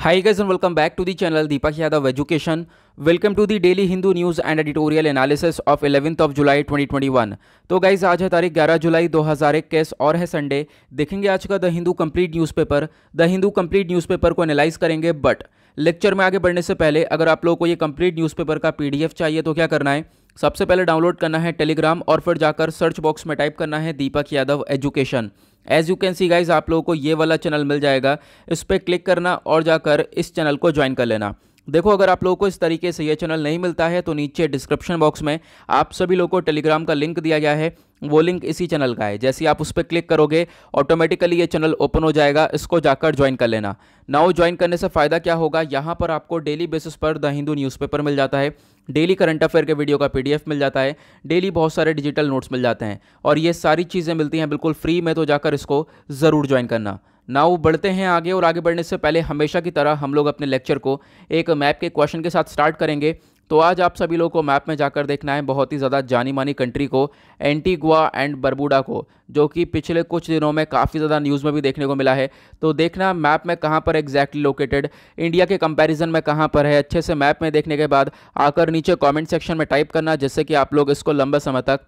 High guys and welcome back to the channel Deepak Yadav education welcome to the daily Hindu news and editorial analysis of eleventh of July 2021 तो guys आज है तारीख 11 जुलाई 2021 और है Sunday देखेंगे आज का the Hindu complete newspaper the Hindu complete newspaper को एनालाइज करेंगे बट लेक्चर में आगे बढ़ने से पहले अगर आप लोगों को ये कंप्लीट न्यूज़पेपर का पीडीएफ चाहिए तो क्या करना है सबसे पहले डाउनलोड करना है टेलीग्राम और फिर जाकर सर्च बॉक्स में टाइप करना है Deepak Yadav education as you can see guys आप लोगों को ये वाला चैनल मिल जाएगा इस पर क्लिक करना और जाकर इस चैनल को ज्वाइन कर लेना देखो अगर आप लोगों को इस तरीके से ये चैनल नहीं मिलता है तो नीचे डिस्क्रिप्शन बॉक्स में आप सभी लोगों को टेलीग्राम का लिंक दिया गया है वो लिंक इसी चैनल का है जैसे आप उस पर क्लिक करोगे ऑटोमेटिकली ये चैनल ओपन हो जाएगा इसको जाकर ज्वाइन कर लेना नाउ ज्वाइन करने से फ़ायदा क्या होगा यहाँ पर आपको डेली बेसिस पर द हिंदू न्यूज़पेपर मिल जाता है डेली करंट अफेयर के वीडियो का पीडीएफ मिल जाता है डेली बहुत सारे डिजिटल नोट्स मिल जाते हैं और ये सारी चीज़ें मिलती हैं बिल्कुल फ्री में तो जाकर इसको ज़रूर ज्वाइन करना नाउ बढ़ते हैं आगे और आगे बढ़ने से पहले हमेशा की तरह हम लोग अपने लेक्चर को एक मैप के क्वेश्चन के साथ स्टार्ट करेंगे तो आज आप सभी लोगों को मैप में जाकर देखना है बहुत ही ज़्यादा जानी मानी कंट्री को एंटीगुआ एंड बरबूडा को जो कि पिछले कुछ दिनों में काफ़ी ज़्यादा न्यूज़ में भी देखने को मिला है तो देखना मैप में कहाँ पर एग्जैक्टली लोकेटेड इंडिया के कंपैरिजन में कहाँ पर है अच्छे से मैप में देखने के बाद आकर नीचे कॉमेंट सेक्शन में टाइप करना जिससे कि आप लोग इसको लंबे समय तक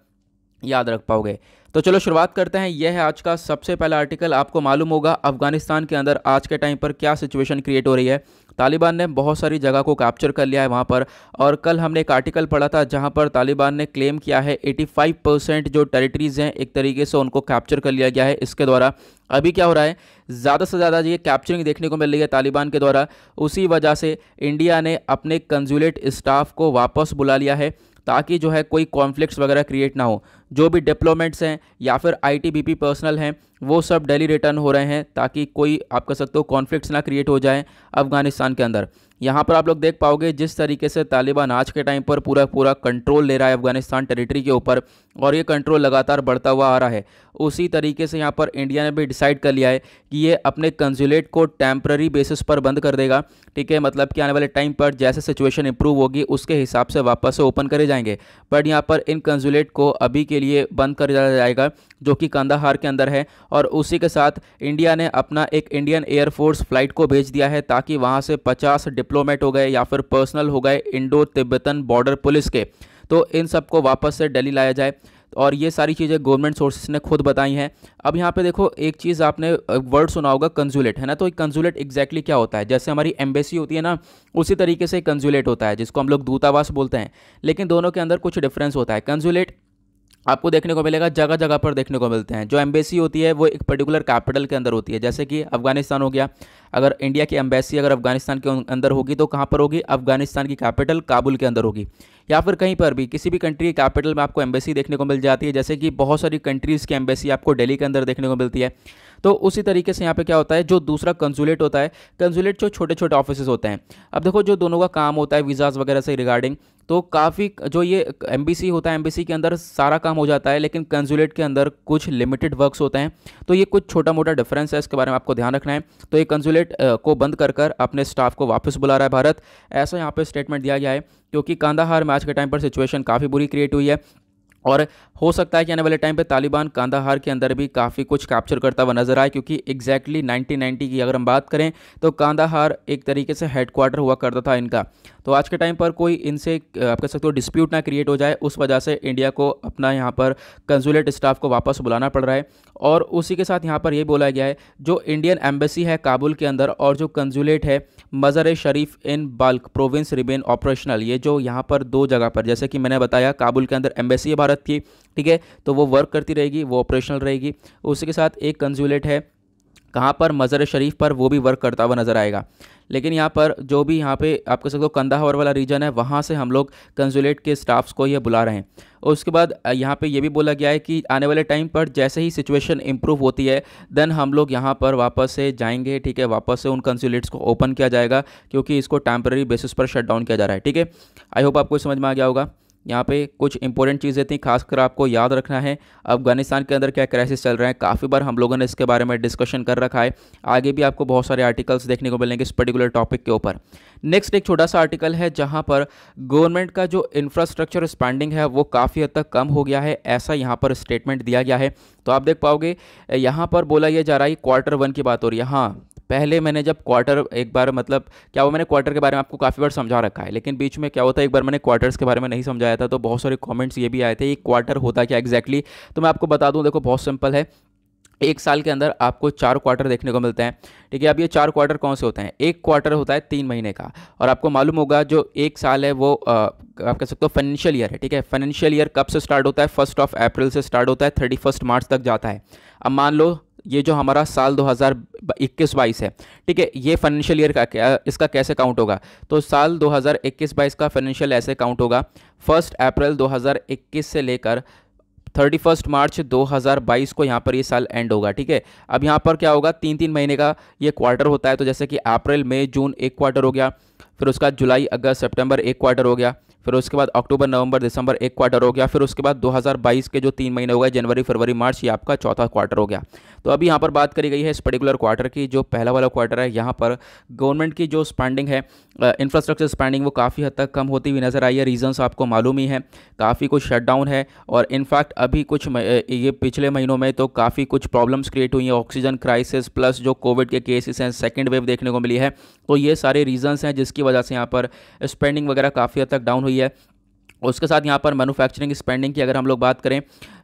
याद रख पाओगे तो चलो शुरुआत करते हैं यह है आज का सबसे पहला आर्टिकल आपको मालूम होगा अफगानिस्तान के अंदर आज के टाइम पर क्या सिचुएशन क्रिएट हो रही है तालिबान ने बहुत सारी जगह को कैप्चर कर लिया है वहाँ पर और कल हमने एक आर्टिकल पढ़ा था जहाँ पर तालिबान ने क्लेम किया है 85 परसेंट जो टेरिटरीज़ हैं एक तरीके से उनको कैप्चर कर लिया गया है इसके द्वारा अभी क्या हो रहा है ज़्यादा से ज़्यादा ये कैप्चरिंग देखने को मिल रही है तालिबान के द्वारा उसी वजह से इंडिया ने अपने कंजुलेट स्टाफ को वापस बुला लिया है ताकि जो है कोई कॉन्फ्लिक्ट वगैरह क्रिएट ना हो जो भी डिप्लोमेंट्स हैं या फिर आईटीबीपी पर्सनल हैं वो सब डेली रिटर्न हो रहे हैं ताकि कोई आप कह सकते हो कॉन्फ्लिक्ट्स ना क्रिएट हो जाए अफगानिस्तान के अंदर यहाँ पर आप लोग देख पाओगे जिस तरीके से तालिबान आज के टाइम पर पूरा पूरा कंट्रोल ले रहा है अफगानिस्तान टेरिटरी के ऊपर और ये कंट्रोल लगातार बढ़ता हुआ आ रहा है उसी तरीके से यहाँ पर इंडिया ने भी डिसाइड कर लिया है कि ये अपने कंजुलेट को टेम्प्ररी बेसिस पर बंद कर देगा ठीक है मतलब कि आने वाले टाइम पर जैसे सिचुएशन इंप्रूव होगी उसके हिसाब से वापस से ओपन करे जाएंगे बट यहाँ पर इन कंजुलेट को अभी के लिए बंद कर दिया जाएगा जो कि कंदाहार के अंदर है और उसी के साथ इंडिया ने अपना एक इंडियन एयरफोर्स फ्लाइट को भेज दिया है ताकि वहाँ से पचास डिप्लोमेट हो गए या फिर पर्सनल हो गए इंडो तिब्बतन बॉर्डर पुलिस के तो इन सबको वापस से डेली लाया जाए और ये सारी चीज़ें गवर्नमेंट सोर्सेज ने खुद बताई हैं अब यहाँ पे देखो एक चीज़ आपने वर्ड सुना होगा कंजुलेट है ना तो कंजुलेट एग्जैक्टली क्या होता है जैसे हमारी एम्बेसी होती है ना उसी तरीके से कंजुलेट होता है जिसको हम लोग दूतावास बोलते हैं लेकिन दोनों के अंदर कुछ डिफरेंस होता है कंजुलेट आपको देखने को मिलेगा जगह जगह पर देखने को मिलते हैं जो एम्बेसी होती है वो एक पर्टिकुलर कैपिटल के अंदर होती है जैसे कि अफगानिस्तान हो गया अगर इंडिया की एम्बेसी अगर अफगानिस्तान के अंदर होगी तो कहाँ पर होगी अफगानिस्तान की कैपिटल काबुल के अंदर होगी या फिर कहीं पर भी किसी भी कंट्री के कैपिटल में आपको एम्बेसी देखने को मिल जाती है जैसे कि बहुत सारी कंट्रीज़ की एम्बेसी आपको डेली के अंदर देखने को मिलती है तो उसी तरीके से यहाँ पे क्या होता है जो दूसरा कंसुलेट होता है कंसुलेट जो छोटे छोटे ऑफिस होते हैं अब देखो जो दोनों का काम होता है वीज़ाज़ वगैरह से रिगार्डिंग तो काफ़ी जो ये एम होता है एम के अंदर सारा काम हो जाता है लेकिन कंसुलेट के अंदर कुछ लिमिटेड वर्क्स होते हैं तो ये कुछ छोटा मोटा डिफरेंस है इसके बारे में आपको ध्यान रखना है तो ये कंसुलेट को बंद कर कर अपने स्टाफ को वापस बुला रहा है भारत ऐसा यहाँ पर स्टेटमेंट दिया गया है क्योंकि कांदाहार आज के टाइम पर सिचुएशन काफ़ी बुरी क्रिएट हुई है और हो सकता है कि आने वाले टाइम पे तालिबान कांदाहार के अंदर भी काफ़ी कुछ कैप्चर करता हुआ नजर आए क्योंकि एग्जैक्टली exactly 1990 की अगर हम बात करें तो कांदाहार एक तरीके से हेडक्वार्टर हुआ करता था इनका तो आज के टाइम पर कोई इनसे आप कह सकते हो डिस्प्यूट ना क्रिएट हो जाए उस वजह से इंडिया को अपना यहाँ पर कंजुलेट स्टाफ को वापस बुलाना पड़ रहा है और उसी के साथ यहाँ पर ये बोला गया है जो इंडियन एम्बेसी है काबुल के अंदर और जो कंजुलेट है Mazar Sharif in Balkh province remain operational ये जो यहाँ पर दो जगह पर जैसे कि मैंने बताया काबुल के अंदर एम्बेसी है इमारत की ठीक है तो वो वर्क करती रहेगी वो ऑपरेशनल रहेगी उसके साथ एक कंजुलेट है कहाँ पर मज़र शरीफ पर वो भी वर्क करता हुआ नज़र आएगा लेकिन यहाँ पर जो भी यहाँ पे आप कह सकते हो कंदावर वाला रीजन है वहाँ से हम लोग कंजुलेट के स्टाफ्स को ये बुला रहे हैं और उसके बाद यहाँ पे ये भी बोला गया है कि आने वाले टाइम पर जैसे ही सिचुएशन इम्प्रूव होती है देन हम लोग यहाँ पर वापस से जाएंगे ठीक है वापस से उन कंसुलेट्स को ओपन किया जाएगा क्योंकि इसको टेम्प्रेरी बेसिस पर शट डाउन किया जा रहा है ठीक है आई होप आपको समझ में आ गया होगा यहाँ पे कुछ इंपॉर्टेंट चीज़ें थी खासकर आपको याद रखना है अफगानिस्तान के अंदर क्या क्राइसिस चल रहा है काफ़ी बार हम लोगों ने इसके बारे में डिस्कशन कर रखा है आगे भी आपको बहुत सारे आर्टिकल्स देखने को मिलेंगे इस पर्टिकुलर टॉपिक के ऊपर नेक्स्ट एक छोटा सा आर्टिकल है जहाँ पर गवर्नमेंट का जो इंफ्रास्ट्रक्चर स्पैंडिंग है वो काफ़ी हद तक कम हो गया है ऐसा यहाँ पर स्टेटमेंट दिया गया है तो आप देख पाओगे यहाँ पर बोला यह जा रहा है क्वार्टर वन की बात हो रही है हाँ पहले मैंने जब क्वार्टर एक बार मतलब क्या हुआ मैंने क्वार्टर के बारे में आपको काफ़ी बार समझा रखा है लेकिन बीच में क्या होता है एक बार मैंने क्वार्टर्स के बारे में नहीं समझाया था तो बहुत सारे कॉमेंट्स ये भी आए थे ये क्वार्टर होता क्या एग्जैक्टली तो मैं आपको बता दूँ देखो बहुत सिंपल है एक साल के अंदर आपको चार क्वार्टर देखने को मिलते हैं ठीक है अब ये चार क्वार्टर कौन से होते हैं एक क्वार्टर होता है तीन महीने का और आपको मालूम होगा जो एक साल है वो आ, आप कह सकते हो फाइनेंशियल ईयर है ठीक है फाइनेंशियल ईयर कब से स्टार्ट होता है फर्स्ट ऑफ अप्रैल से स्टार्ट होता है थर्टी फर्स्ट मार्च तक जाता है अब मान लो ये जो हमारा साल 2021-22 है ठीक है ये फाइनेंशियल ईयर का क्या इसका कैसे काउंट होगा तो साल 2021-22 का फाइनेंशियल ऐसे काउंट होगा फर्स्ट अप्रैल 2021 से लेकर थर्टी फर्स्ट मार्च 2022 को यहाँ पर ये साल एंड होगा ठीक है अब यहाँ पर क्या होगा तीन तीन महीने का ये क्वार्टर होता है तो जैसे कि अप्रैल मई जून एक क्वार्टर हो गया फिर उसका जुलाई अगस्त सितंबर एक क्वार्टर हो गया फिर उसके बाद अक्टूबर नवंबर दिसंबर एक क्वार्टर हो गया फिर उसके बाद 2022 के जो तीन महीने हो गए जनवरी फरवरी मार्च ये आपका चौथा क्वार्टर हो गया तो अभी यहाँ पर बात करी गई है इस पर्टिकुलर क्वार्टर की जो पहला वाला क्वार्टर है यहाँ पर गवर्नमेंट की जो स्पेंडिंग है इंफ्रास्ट्रक्चर स्पेंडिंग वो काफ़ी हद तक कम होती हुई नज़र आई है रीजंस आपको मालूम ही है काफ़ी कुछ शटडाउन है और इनफैक्ट अभी कुछ ये पिछले महीनों में तो काफ़ी कुछ प्रॉब्लम्स क्रिएट हुई हैं ऑक्सीजन क्राइसिस प्लस जो कोविड के केसेस हैं सेकेंड वेव देखने को मिली है तो ये सारे रीज़न्स हैं जिसकी वजह से यहाँ पर स्पेंडिंग वगैरह काफ़ी हद तक डाउन हुई है उसके साथ यहाँ पर मैनुफैक्चरिंग स्पेंडिंग की अगर हम लोग बात करें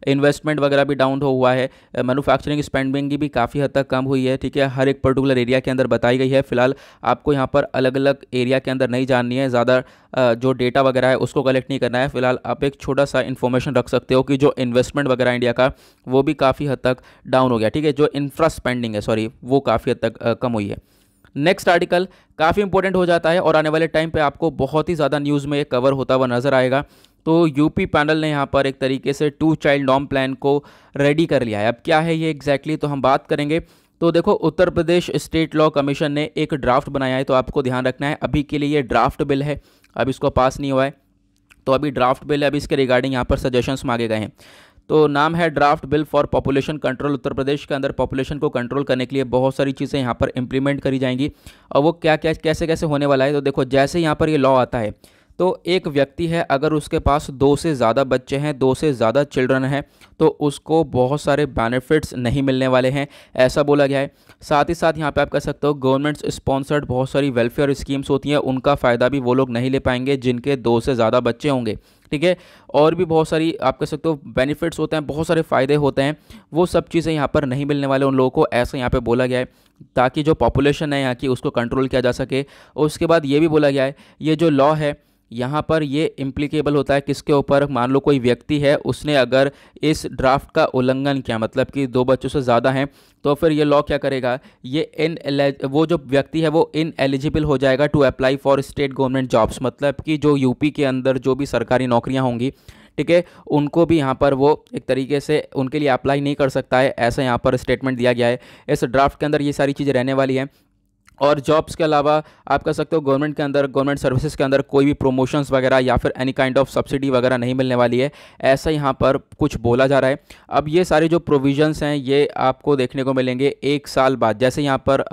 इन्वेस्टमेंट वगैरह भी डाउन हो हुआ है मैनुफैक्चरिंग स्पेंडिंग की भी काफ़ी हद तक कम हुई है ठीक है हर एक पर्टिकुलर एरिया के अंदर बताई गई है फिलहाल आपको यहाँ पर अलग अलग एरिया के अंदर नहीं जाननी है ज़्यादा जो डेटा वगैरह है उसको कलेक्ट नहीं करना है फिलहाल आप एक छोटा सा इन्फॉर्मेशन रख सकते हो कि जो इन्वेस्टमेंट वगैरह इंडिया का वो भी काफ़ी हद तक डाउन हो गया ठीक है जो इन्फ्रास्पेंडिंग है सॉरी वो काफ़ी हद तक कम हुई है नेक्स्ट आर्टिकल काफ़ी इंपॉर्टेंट हो जाता है और आने वाले टाइम पे आपको बहुत ही ज़्यादा न्यूज़ में कवर होता हुआ नज़र आएगा तो यूपी पैनल ने यहाँ पर एक तरीके से टू चाइल्ड नॉम प्लान को रेडी कर लिया है अब क्या है ये एग्जैक्टली exactly तो हम बात करेंगे तो देखो Uttar Pradesh state law commission ने एक ड्राफ्ट बनाया है तो आपको ध्यान रखना है अभी के लिए ये ड्राफ्ट बिल है अब इसको पास नहीं हुआ है तो अभी ड्राफ्ट बिल है अभी इसके रिगार्डिंग यहाँ पर सजेशंस मांगे गए हैं तो नाम है draft bill for population control Uttar Pradesh के अंदर पॉपुलेशन को कंट्रोल करने के लिए बहुत सारी चीज़ें यहाँ पर इंप्लीमेंट करी जाएंगी और वो क्या क्या कैसे कैसे होने वाला है तो देखो जैसे यहाँ पर ये लॉ आता है तो एक व्यक्ति है अगर उसके पास दो से ज़्यादा बच्चे हैं दो से ज़्यादा चिल्ड्रन हैं तो उसको बहुत सारे बेनिफिट्स नहीं मिलने वाले हैं ऐसा बोला गया है साथ ही साथ यहाँ पे आप कह सकते हो गवर्नमेंट्स स्पॉन्सर्ड बहुत सारी वेलफेयर स्कीम्स होती हैं उनका फ़ायदा भी वो लोग नहीं ले पाएंगे जिनके दो से ज़्यादा बच्चे होंगे ठीक है और भी बहुत सारी आप कह सकते हो बेनिफिट्स होते हैं बहुत सारे फ़ायदे होते हैं वो सब चीज़ें यहाँ पर नहीं मिलने वाले उन लोगों को ऐसा यहाँ पर बोला गया है ताकि जो पॉपुलेशन है यहाँ की उसको कंट्रोल किया जा सके और उसके बाद ये भी बोला गया है ये जो लॉ है यहाँ पर ये इम्प्लीकेबल होता है किसके ऊपर मान लो कोई व्यक्ति है उसने अगर इस ड्राफ्ट का उल्लंघन किया मतलब कि दो बच्चों से ज़्यादा हैं तो फिर ये लॉ क्या करेगा ये इन वो जो व्यक्ति है वो इन एलिजिबल हो जाएगा to apply for state government jobs मतलब कि जो यूपी के अंदर जो भी सरकारी नौकरियाँ होंगी ठीक है उनको भी यहाँ पर वो एक तरीके से उनके लिए अप्लाई नहीं कर सकता है ऐसा यहाँ पर स्टेटमेंट दिया गया है इस ड्राफ्ट के अंदर ये सारी चीज़ें रहने वाली हैं और जॉब्स के अलावा आप कह सकते हो गवर्नमेंट के अंदर गवर्नमेंट सर्विसेज के अंदर कोई भी प्रोमोशंस वगैरह या फिर एनी काइंड ऑफ सब्सिडी वगैरह नहीं मिलने वाली है ऐसा यहाँ पर कुछ बोला जा रहा है अब ये सारे जो प्रोविजंस हैं ये आपको देखने को मिलेंगे एक साल बाद जैसे यहाँ पर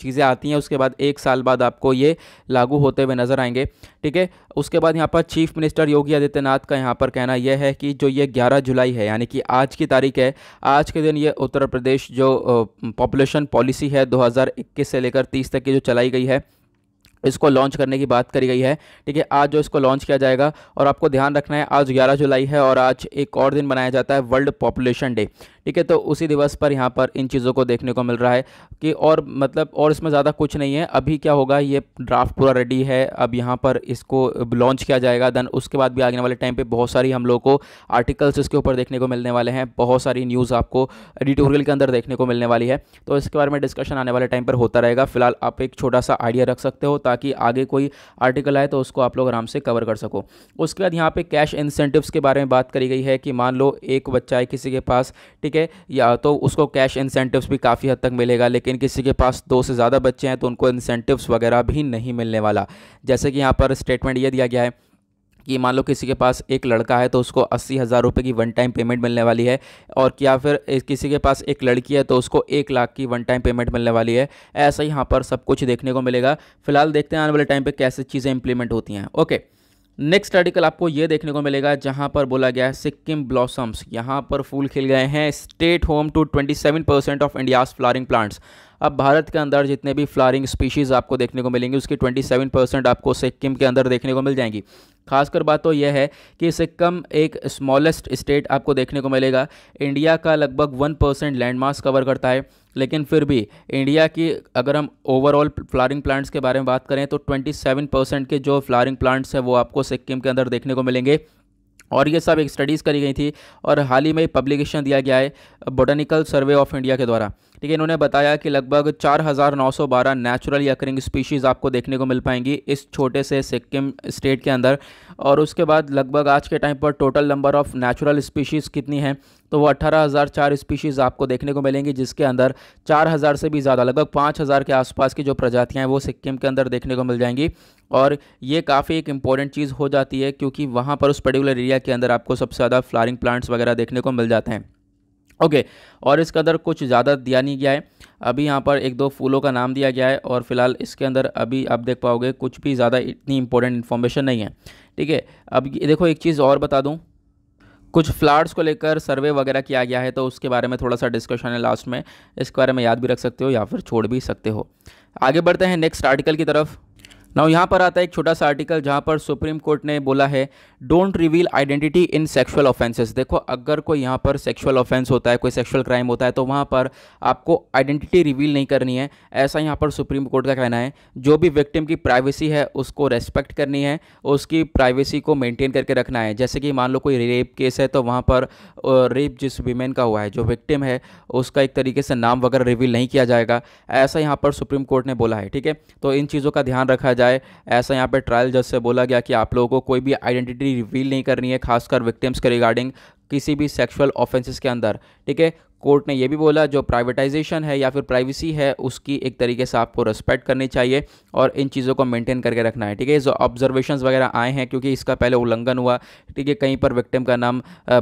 चीज़ें आती हैं उसके बाद एक साल बाद आपको ये लागू होते हुए नज़र आएंगे ठीक है उसके बाद यहाँ पर चीफ मिनिस्टर योगी आदित्यनाथ का यहाँ पर कहना यह है कि जो ये ग्यारह जुलाई है यानी कि आज की तारीख है आज के दिन ये उत्तर प्रदेश जो पॉपुलेशन पॉलिसी है दो से लेकर 2030 तक की जो चलाई गई है इसको लॉन्च करने की बात करी गई है ठीक है आज जो इसको लॉन्च किया जाएगा और आपको ध्यान रखना है आज 11 जुलाई है और आज एक और दिन मनाया जाता है वर्ल्ड पॉपुलेशन डे ठीक है तो उसी दिवस पर यहाँ पर इन चीज़ों को देखने को मिल रहा है कि और मतलब और इसमें ज़्यादा कुछ नहीं है अभी क्या होगा ये ड्राफ्ट पूरा रेडी है अब यहाँ पर इसको लॉन्च किया जाएगा देन उसके बाद भी आने वाले टाइम पर बहुत सारी हम लोग को आर्टिकल्स इसके ऊपर देखने को मिलने वाले हैं बहुत सारी न्यूज़ आपको एडिटोरियल के अंदर देखने को मिलने वाली है तो इसके बारे में डिस्कशन आने वाले टाइम पर होता रहेगा फिलहाल आप एक छोटा सा आइडिया रख सकते हो ताकि आगे कोई आर्टिकल आए तो उसको आप लोग आराम से कवर कर सको उसके बाद यहाँ पे कैश इंसेंटिव्स के बारे में बात करी गई है कि मान लो एक बच्चा है किसी के पास ठीक ठीक है या तो उसको कैश इंसेंटिव्स भी काफ़ी हद तक मिलेगा लेकिन किसी के पास दो से ज़्यादा बच्चे हैं तो उनको इंसेंटिव्स वगैरह भी नहीं मिलने वाला जैसे कि यहाँ पर स्टेटमेंट ये दिया गया है कि मान लो किसी के पास एक लड़का है तो उसको अस्सी हज़ार रुपये की वन टाइम पेमेंट मिलने वाली है और क्या फिर किसी के पास एक लड़की है तो उसको एक लाख की वन टाइम पेमेंट मिलने वाली है ऐसा ही यहाँ पर सब कुछ देखने को मिलेगा फिलहाल देखते हैं आने वाले टाइम पर कैसे चीज़ें इंप्लीमेंट होती हैं ओके नेक्स्ट आर्टिकल आपको ये देखने को मिलेगा जहाँ पर बोला गया है सिक्किम ब्लॉसम्स यहाँ पर फूल खिल गए हैं state home to 27 percent of India's flowering plants अब भारत के अंदर जितने भी फ्लारिंग स्पीशीज़ आपको देखने को मिलेंगी उसकी 27 परसेंट आपको सिक्किम के अंदर देखने को मिल जाएंगी खासकर बात तो यह है कि सिक्किम एक स्मॉलेस्ट स्टेट आपको देखने को मिलेगा इंडिया का लगभग वन परसेंट लैंड कवर करता है लेकिन फिर भी इंडिया की अगर हम ओवरऑल फ्लारिंग प्लांट्स के बारे में बात करें तो 27 परसेंट के जो फ्लारिंग प्लांट्स हैं वो आपको सिक्किम के अंदर देखने को मिलेंगे और ये सब एक स्टडीज़ करी गई थी और हाल ही में पब्लिकेशन दिया गया है बोटानिकल सर्वे ऑफ इंडिया के द्वारा ठीक है इन्होंने बताया कि लगभग 4,912 नेचुरल अकरिंग स्पीशीज़ आपको देखने को मिल पाएंगी इस छोटे से सिक्किम स्टेट के अंदर और उसके बाद लगभग आज के टाइम पर total number of natural species कितनी हैं तो वो 18,004 स्पीशीज़ आपको देखने को मिलेंगी जिसके अंदर 4,000 से भी ज़्यादा लगभग 5,000 के आसपास की जो प्रजातियाँ हैं वो सिक्किम के अंदर देखने को मिल जाएंगी और ये काफ़ी एक इम्पॉर्टेंट चीज़ हो जाती है क्योंकि वहाँ पर उस पर्टिकुलर एरिया के अंदर आपको सबसे ज़्यादा फ्लारिंग प्लांट्स वगैरह देखने को मिल जाते हैं ओके okay, और इसका अंदर कुछ ज़्यादा दिया नहीं गया है अभी यहाँ पर एक दो फूलों का नाम दिया गया है और फिलहाल इसके अंदर अभी आप देख पाओगे कुछ भी ज़्यादा इतनी इंपॉर्टेंट इन्फॉर्मेशन नहीं है ठीक है अब देखो एक चीज़ और बता दूँ कुछ फ्लावर्स को लेकर सर्वे वगैरह किया गया है तो उसके बारे में थोड़ा सा डिस्कशन है लास्ट में इसके बारे में याद भी रख सकते हो या फिर छोड़ भी सकते हो आगे बढ़ते हैं नेक्स्ट आर्टिकल की तरफ नाउ यहाँ पर आता है एक छोटा सा आर्टिकल जहाँ पर सुप्रीम कोर्ट ने बोला है don't reveal identity in sexual offences देखो अगर कोई यहाँ पर सेक्सुअल ऑफेंस होता है कोई सेक्सुअल क्राइम होता है तो वहाँ पर आपको आइडेंटिटी रिवील नहीं करनी है ऐसा यहाँ पर सुप्रीम कोर्ट का कहना है जो भी विक्टिम की प्राइवेसी है उसको रेस्पेक्ट करनी है उसकी प्राइवेसी को मेनटेन करके रखना है जैसे कि मान लो कोई रेप केस है तो वहाँ पर रेप जिस वीमेन का हुआ है जो विक्टिम है उसका एक तरीके से नाम वगैरह रिवील नहीं किया जाएगा ऐसा यहाँ पर सुप्रीम कोर्ट ने बोला है ठीक है तो इन चीज़ों का ध्यान रखा जाए जाए ऐसा यहाँ पर ट्रायल जज से बोला गया कि आप लोगों को कोई भी आइडेंटिटी रिवील नहीं करनी है खासकर विक्टिम्स के रिगार्डिंग किसी भी सेक्सुअल ऑफेंसेस के अंदर ठीक है कोर्ट ने यह भी बोला जो प्राइवेटाइजेशन है या फिर प्राइवेसी है उसकी एक तरीके से आपको रेस्पेक्ट करनी चाहिए और इन चीज़ों को मेंटेन करके रखना है ठीक है जो ऑब्जर्वेशंस वगैरह आए हैं क्योंकि इसका पहले उल्लंघन हुआ ठीक है कहीं पर विक्टिम का नाम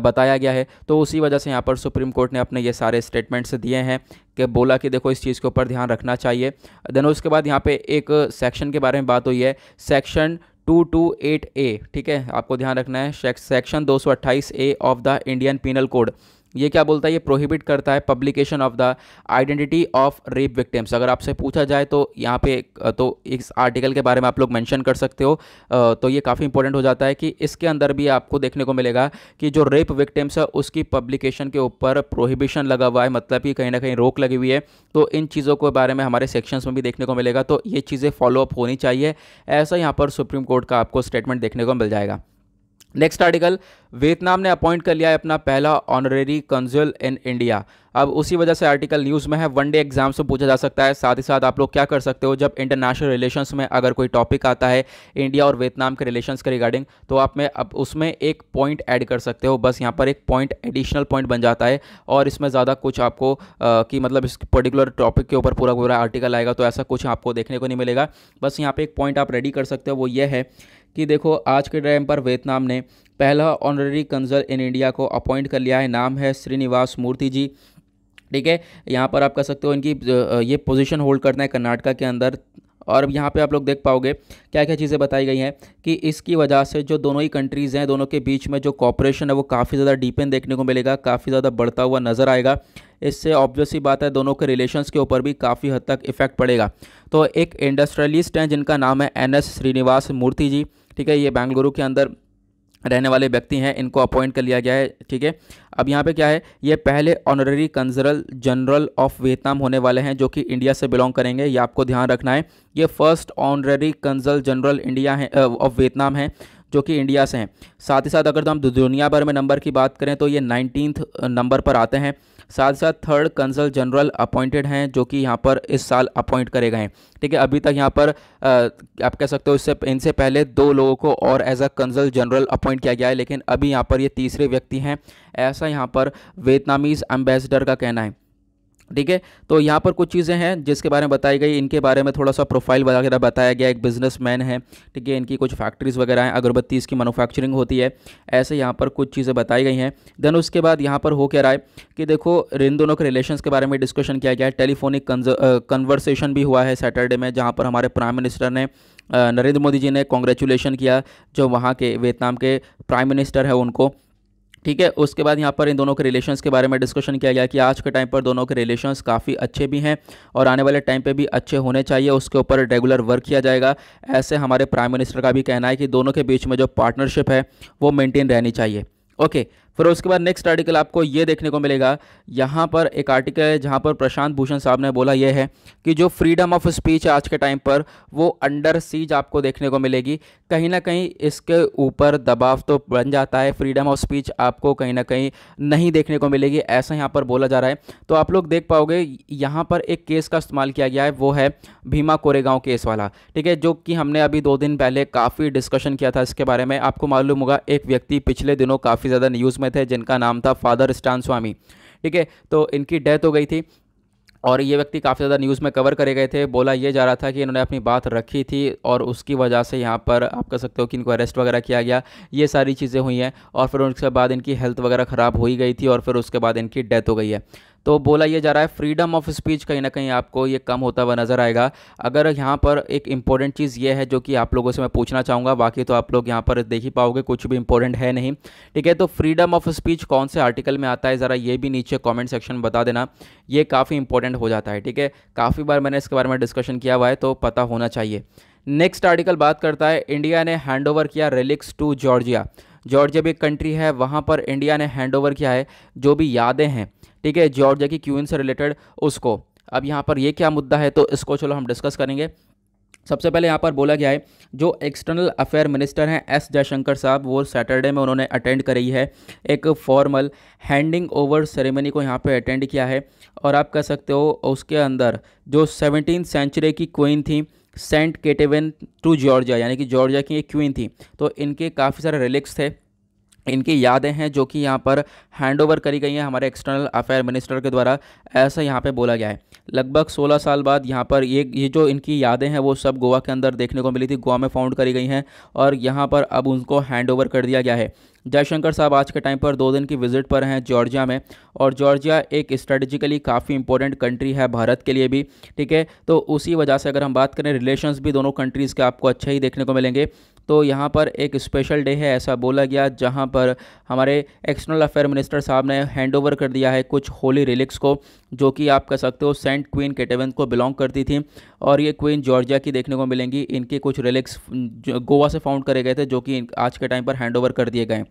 बताया गया है तो उसी वजह से यहाँ पर सुप्रीम कोर्ट ने अपने ये सारे स्टेटमेंट्स दिए हैं के बोला कि देखो इस चीज़ के ऊपर ध्यान रखना चाहिए देन उसके बाद यहाँ पे एक सेक्शन के बारे में बात हुई है section two two eight A ठीक है आपको ध्यान रखना है सेक्शन दो सौ अट्ठाईस A of the Indian penal code ये क्या बोलता है ये प्रोहिबिट करता है publication of the identity of rape victims अगर आपसे पूछा जाए तो यहाँ पे तो इस आर्टिकल के बारे में आप लोग मेंशन कर सकते हो तो ये काफ़ी इंपॉर्टेंट हो जाता है कि इसके अंदर भी आपको देखने को मिलेगा कि जो रेप विक्टिम्स है उसकी पब्लिकेशन के ऊपर प्रोहिबिशन लगा हुआ है मतलब कि कहीं ना कहीं रोक लगी हुई है तो इन चीज़ों के बारे में हमारे सेक्शंस में भी देखने को मिलेगा तो ये चीज़ें फॉलोअप होनी चाहिए ऐसा यहाँ पर सुप्रीम कोर्ट का आपको स्टेटमेंट देखने को मिल जाएगा नेक्स्ट आर्टिकल वियतनाम ने अपॉइंट कर लिया है अपना पहला ऑनरेरी कंजुल इन इंडिया अब उसी वजह से आर्टिकल न्यूज़ में है वन डे एग्जाम से पूछा जा सकता है साथ ही साथ आप लोग क्या कर सकते हो जब इंटरनेशनल रिलेशंस में अगर कोई टॉपिक आता है इंडिया और वियतनाम के रिलेशंस के रिगार्डिंग तो आप में अब उसमें एक पॉइंट ऐड कर सकते हो बस यहाँ पर एक पॉइंट एडिशनल पॉइंट बन जाता है और इसमें ज़्यादा कुछ आपको आ, कि मतलब इस पर्टिकुलर टॉपिक के ऊपर पूरा पूरा आर्टिकल आएगा तो ऐसा कुछ आपको देखने को नहीं मिलेगा बस यहाँ पर एक पॉइंट आप रेडी कर सकते हो वो ये है कि देखो आज के टाइम पर वियतनाम ने पहला ऑनररी कंजल इन इंडिया को अपॉइंट कर लिया है नाम है श्रीनिवास मूर्ति जी ठीक है यहाँ पर आप कह सकते हो इनकी ये पोजीशन होल्ड करना है कर्नाटका के अंदर और यहाँ पे आप लोग देख पाओगे क्या क्या चीज़ें बताई गई हैं कि इसकी वजह से जो दोनों ही कंट्रीज़ हैं दोनों के बीच में जो कॉपरेशन है वो काफ़ी ज़्यादा डीपेन देखने को मिलेगा काफ़ी ज़्यादा बढ़ता हुआ नज़र आएगा इससे ऑब्वियसली बात है दोनों के रिलेशंस के ऊपर भी काफ़ी हद तक इफेक्ट पड़ेगा तो एक इंडस्ट्रियलिस्ट हैं जिनका नाम है एन एस श्रीनिवास मूर्ति जी ठीक है ये बेंगलुरु के अंदर रहने वाले व्यक्ति हैं इनको अपॉइंट कर लिया गया है ठीक है अब यहाँ पे क्या है ये पहले honorary consular general of Vietnam होने वाले हैं जो कि इंडिया से बिलोंग करेंगे ये आपको ध्यान रखना है ये first honorary consul general India है ऑफ वियतनाम है जो कि इंडिया से हैं साथ ही साथ अगर तो हम दुनिया भर में नंबर की बात करें तो ये नाइनटीन नंबर पर आते हैं साथ साथ थर्ड कंसल जनरल अपॉइंटेड हैं जो कि यहाँ पर इस साल अपॉइंट करे गए हैं ठीक है अभी तक यहाँ पर आ, आप कह सकते हो इससे इनसे पहले दो लोगों को और as a consul general appoint किया गया है लेकिन अभी यहाँ पर ये तीसरे व्यक्ति हैं ऐसा यहाँ पर वियतनामीज़ एम्बेसडर का कहना है ठीक है तो यहाँ पर कुछ चीज़ें हैं जिसके बारे में बताई गई इनके बारे में थोड़ा सा प्रोफाइल वगैरह बताया गया एक मैन है ठीक है इनकी कुछ फैक्ट्रीज़ वगैरह हैं अगरबत्ती इसकी मैनुफैक्चरिंग होती है ऐसे यहाँ पर कुछ चीज़ें बताई गई हैं देन उसके बाद यहाँ पर हो क्या रहा है कि देखो इन दोनों के रिलेशन के बारे में डिस्कशन किया गया है टेलीफोनिक कन्वर्सेशन भी हुआ है सैटरडे में जहाँ पर हमारे प्राइम मिनिस्टर ने नरेंद्र मोदी जी ने कॉन्ग्रेचुलेशन किया जो वहाँ के वियतनाम के प्राइम मिनिस्टर है उनको ठीक है उसके बाद यहाँ पर इन दोनों के रिलेशंस के बारे में डिस्कशन किया गया कि आज के टाइम पर दोनों के रिलेशंस काफ़ी अच्छे भी हैं और आने वाले टाइम पे भी अच्छे होने चाहिए उसके ऊपर रेगुलर वर्क किया जाएगा ऐसे हमारे प्राइम मिनिस्टर का भी कहना है कि दोनों के बीच में जो पार्टनरशिप है वो मेनटेन रहनी चाहिए ओके फिर उसके बाद नेक्स्ट आर्टिकल आपको ये देखने को मिलेगा यहाँ पर एक आर्टिकल है जहाँ पर प्रशांत भूषण साहब ने बोला यह है कि जो फ्रीडम ऑफ स्पीच आज के टाइम पर वो अंडर सीज आपको देखने को मिलेगी कहीं ना कहीं इसके ऊपर दबाव तो बन जाता है फ्रीडम ऑफ स्पीच आपको कहीं ना कहीं नहीं देखने को मिलेगी ऐसा यहाँ पर बोला जा रहा है तो आप लोग देख पाओगे यहाँ पर एक केस का इस्तेमाल किया गया है वो है भीमा कोरेगांव केस वाला ठीक है जो कि हमने अभी दो दिन पहले काफ़ी डिस्कशन किया था इसके बारे में आपको मालूम होगा एक व्यक्ति पिछले दिनों काफ़ी ज़्यादा न्यूज़ में थे जिनका नाम था फादर स्टान स्वामी ठीक है तो इनकी डेथ हो गई थी और ये व्यक्ति काफ़ी ज़्यादा न्यूज़ में कवर करे गए थे बोला ये जा रहा था कि इन्होंने अपनी बात रखी थी और उसकी वजह से यहाँ पर आप कह सकते हो कि इनको अरेस्ट वगैरह किया गया ये सारी चीज़ें हुई हैं और फिर उसके बाद इनकी हेल्थ वगैरह ख़राब हो ही गई थी और फिर उसके बाद इनकी डेथ हो गई है तो बोला यह जा रहा है फ्रीडम ऑफ स्पीच कहीं ना कहीं आपको ये कम होता हुआ नज़र आएगा अगर यहाँ पर एक इंपॉर्टेंट चीज़ ये है जो कि आप लोगों से मैं पूछना चाहूँगा बाकी तो आप लोग यहाँ पर देख ही पाओगे कुछ भी इंपॉर्टेंट है नहीं ठीक है तो फ्रीडम ऑफ स्पीच कौन से आर्टिकल में आता है ज़रा ये भी नीचे कॉमेंट सेक्शन बता देना ये काफ़ी इंपॉर्टेंट हो जाता है ठीक है काफ़ी बार मैंने इसके बारे में डिस्कशन किया हुआ है तो पता होना चाहिए नेक्स्ट आर्टिकल बात करता है इंडिया ने हैंडओवर किया रिलिक्स टू जॉर्जिया जॉर्जिया भी एक कंट्री है वहाँ पर इंडिया ने हैंडओवर किया है जो भी यादें हैं ठीक है जॉर्जिया की क्यून से रिलेटेड उसको अब यहाँ पर ये क्या मुद्दा है तो इसको चलो हम डिस्कस करेंगे सबसे पहले यहाँ पर बोला गया है जो एक्सटर्नल अफेयर मिनिस्टर हैं एस जयशंकर साहब वो सैटरडे में उन्होंने अटेंड करी है एक फॉर्मल हैंडिंग ओवर सेरेमनी को यहाँ पे अटेंड किया है और आप कह सकते हो उसके अंदर जो सेवनटीन सेंचुरी की क्वीन थी सेंट केटेवन टू जॉर्जिया यानी कि जॉर्जिया की एक क्वीन थी तो इनके काफ़ी सारे रिलिक्स थे इनकी यादें हैं जो कि यहाँ पर हैंड ओवर करी गई हैं हमारे एक्सटर्नल अफेयर मिनिस्टर के द्वारा ऐसा यहाँ पे बोला गया है लगभग 16 साल बाद यहाँ पर ये ये जो इनकी यादें हैं वो सब गोवा के अंदर देखने को मिली थी गोवा में फाउंड करी गई हैं और यहाँ पर अब उनको हैंड ओवर कर दिया गया है जयशंकर साहब आज के टाइम पर दो दिन की विजिट पर हैं जॉर्जिया में और जॉर्जिया एक स्ट्रेटजिकली काफ़ी इंपॉर्टेंट कंट्री है भारत के लिए भी ठीक है तो उसी वजह से अगर हम बात करें रिलेशंस भी दोनों कंट्रीज़ के आपको अच्छे ही देखने को मिलेंगे तो यहाँ पर एक स्पेशल डे है ऐसा बोला गया जहाँ पर हमारे एक्सटर्नल अफेयर मिनिस्टर साहब ने हैंड ओवर कर दिया है कुछ होली रिलिक्स को जो कि आप कह सकते हो सेंट क्वीन केटेवन को बिलोंग करती थी और ये क्वीन जॉर्जिया की देखने को मिलेंगी इनके कुछ रिलिक्स गोवा से फाउंड करे गए थे जो कि आज के टाइम पर हैंड ओवर कर दिए गए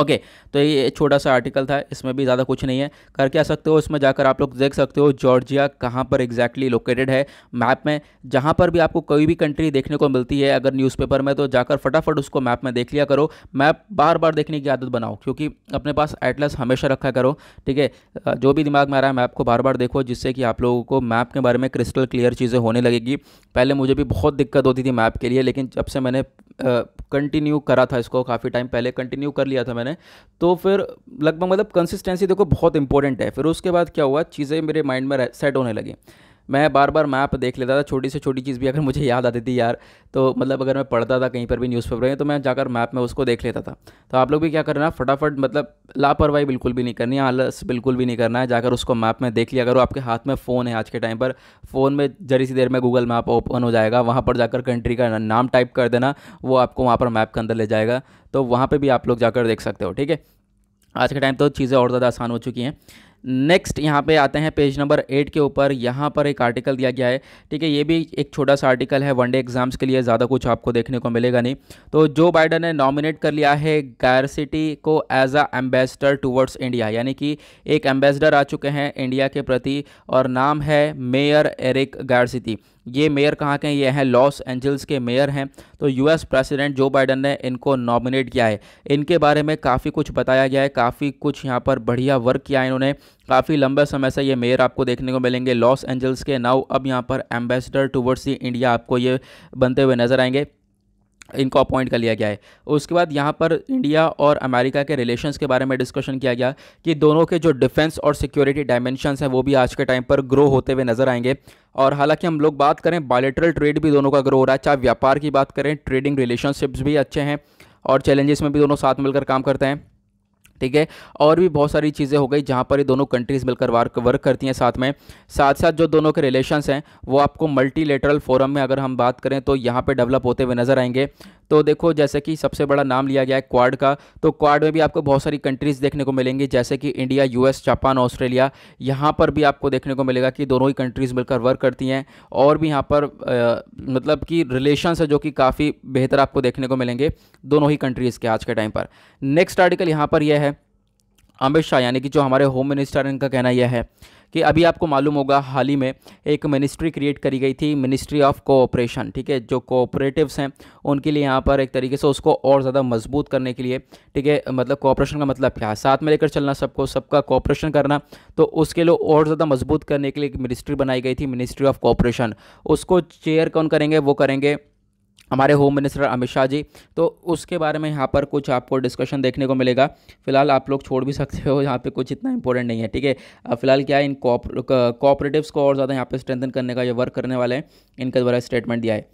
ओके okay, तो ये छोटा सा आर्टिकल था इसमें भी ज़्यादा कुछ नहीं है करके आ सकते हो इसमें जाकर आप लोग देख सकते हो जॉर्जिया कहाँ पर एग्जैक्टली लोकेटेड है मैप में जहाँ पर भी आपको कोई भी कंट्री देखने को मिलती है अगर न्यूज़पेपर में तो जाकर फटाफट उसको मैप में देख लिया करो मैप बार बार देखने की आदत बनाओ क्योंकि अपने पास एटलस हमेशा रखा करो ठीक है जो भी दिमाग में आ रहा है मैप को बार बार देखो जिससे कि आप लोगों को मैप के बारे में क्रिस्टल क्लियर चीज़ें होने लगेगी पहले मुझे भी बहुत दिक्कत होती थी मैप के लिए लेकिन जब से मैंने कंटिन्यू करा था इसको काफ़ी टाइम पहले कंटिन्यू कर लिया था मैंने तो फिर लगभग मतलब कंसिस्टेंसी देखो बहुत इंपॉर्टेंट है फिर उसके बाद क्या हुआ चीज़ें मेरे माइंड में सेट होने लगी मैं बार बार मैप देख लेता था छोटी से छोटी चीज़ भी अगर मुझे याद आती थी यार तो मतलब अगर मैं पढ़ता था कहीं पर भी न्यूज़पेपर में तो मैं जाकर मैप में उसको देख लेता था तो आप लोग भी क्या करना फटाफट मतलब लापरवाही बिल्कुल भी नहीं करनी आलस बिल्कुल भी नहीं करना है जाकर उसको मैप में देख लिया अगर आपके हाथ में फ़ोन है आज के टाइम पर फ़ोन में जरी सी देर में गूगल मैप ओपन हो जाएगा वहाँ पर जाकर कंट्री का नाम टाइप कर देना वो आपको वहाँ पर मैप के अंदर ले जाएगा तो वहाँ पर भी आप लोग जाकर देख सकते हो ठीक है आज के टाइम तो चीज़ें और ज़्यादा आसान हो चुकी हैं नेक्स्ट यहाँ पे आते हैं पेज नंबर एट के ऊपर यहाँ पर एक आर्टिकल दिया गया है ठीक है ये भी एक छोटा सा आर्टिकल है वनडे एग्जाम्स के लिए ज़्यादा कुछ आपको देखने को मिलेगा नहीं तो जो बाइडन ने नॉमिनेट कर लिया है गारसिटी को as a ambassador towards India यानी कि एक एम्बेसडर आ चुके हैं इंडिया के प्रति और नाम है मेयर एरिक गारसिटी ये मेयर कहाँ के हैं ये हैं लॉस एंजल्स के मेयर हैं तो यूएस प्रेसिडेंट जो बाइडन ने इनको नॉमिनेट किया है इनके बारे में काफ़ी कुछ बताया गया है काफ़ी कुछ यहाँ पर बढ़िया वर्क किया है इन्होंने काफ़ी लंबे समय से ये मेयर आपको देखने को मिलेंगे लॉस एंजल्स के नाउ अब यहाँ पर एम्बेसडर टूवर्ड्स दी इंडिया आपको ये बनते हुए नजर आएंगे इनको अपॉइंट कर लिया गया है उसके बाद यहाँ पर इंडिया और अमेरिका के रिलेशंस के बारे में डिस्कशन किया गया कि दोनों के जो डिफेंस और सिक्योरिटी डायमेंशंस हैं वो भी आज के टाइम पर ग्रो होते हुए नज़र आएंगे और हालांकि हम लोग बात करें बायोलेटरल ट्रेड भी दोनों का ग्रो हो रहा है चाहे व्यापार की बात करें ट्रेडिंग रिलेशनशिप्स भी अच्छे हैं और चैलेंजेस में भी दोनों साथ मिलकर काम करते हैं ठीक है और भी बहुत सारी चीज़ें हो गई जहाँ पर ये दोनों कंट्रीज़ मिलकर वर्क करती हैं साथ में साथ साथ जो दोनों के रिलेशंस हैं वो आपको मल्टीलेटरल फोरम में अगर हम बात करें तो यहाँ पे डेवलप होते हुए नज़र आएंगे तो देखो जैसे कि सबसे बड़ा नाम लिया गया है क्वाड का तो क्वाड में भी आपको बहुत सारी कंट्रीज़ देखने को मिलेंगी जैसे कि इंडिया यूएस जापान ऑस्ट्रेलिया यहाँ पर भी आपको देखने को मिलेगा कि दोनों ही कंट्रीज़ मिलकर वर्क करती हैं और भी यहाँ पर आ, मतलब कि रिलेशन है जो कि काफ़ी बेहतर आपको देखने को मिलेंगे दोनों ही कंट्रीज़ के आज के टाइम पर नेक्स्ट आर्टिकल यहाँ पर यह है अमित शाह यानी कि जो हमारे होम मिनिस्टर इनका कहना यह है कि अभी आपको मालूम होगा हाल ही में एक मिनिस्ट्री क्रिएट करी गई थी मिनिस्ट्री ऑफ कोऑपरेशन ठीक है जो कोऑपरेटिव्स हैं उनके लिए यहाँ पर एक तरीके से उसको और ज़्यादा मजबूत करने के लिए ठीक है मतलब कोऑपरेशन का मतलब क्या साथ में लेकर चलना सबको सबका कोऑपरेशन करना तो उसके लिए और ज़्यादा मजबूत करने के लिए एक मिनिस्ट्री बनाई गई थी मिनिस्ट्री ऑफ कोऑपरेशन उसको चेयर कौन करेंगे वो करेंगे हमारे होम मिनिस्टर अमित शाह जी तो उसके बारे में यहाँ पर कुछ आपको डिस्कशन देखने को मिलेगा फिलहाल आप लोग छोड़ भी सकते हो यहाँ पे कुछ इतना इंपॉर्टेंट नहीं है ठीक है फिलहाल क्या है इन कॉपरेटिव्स को और ज़्यादा यहाँ पे स्ट्रेंथन करने का ये वर्क करने वाले हैं इनके द्वारा स्टेटमेंट दिया है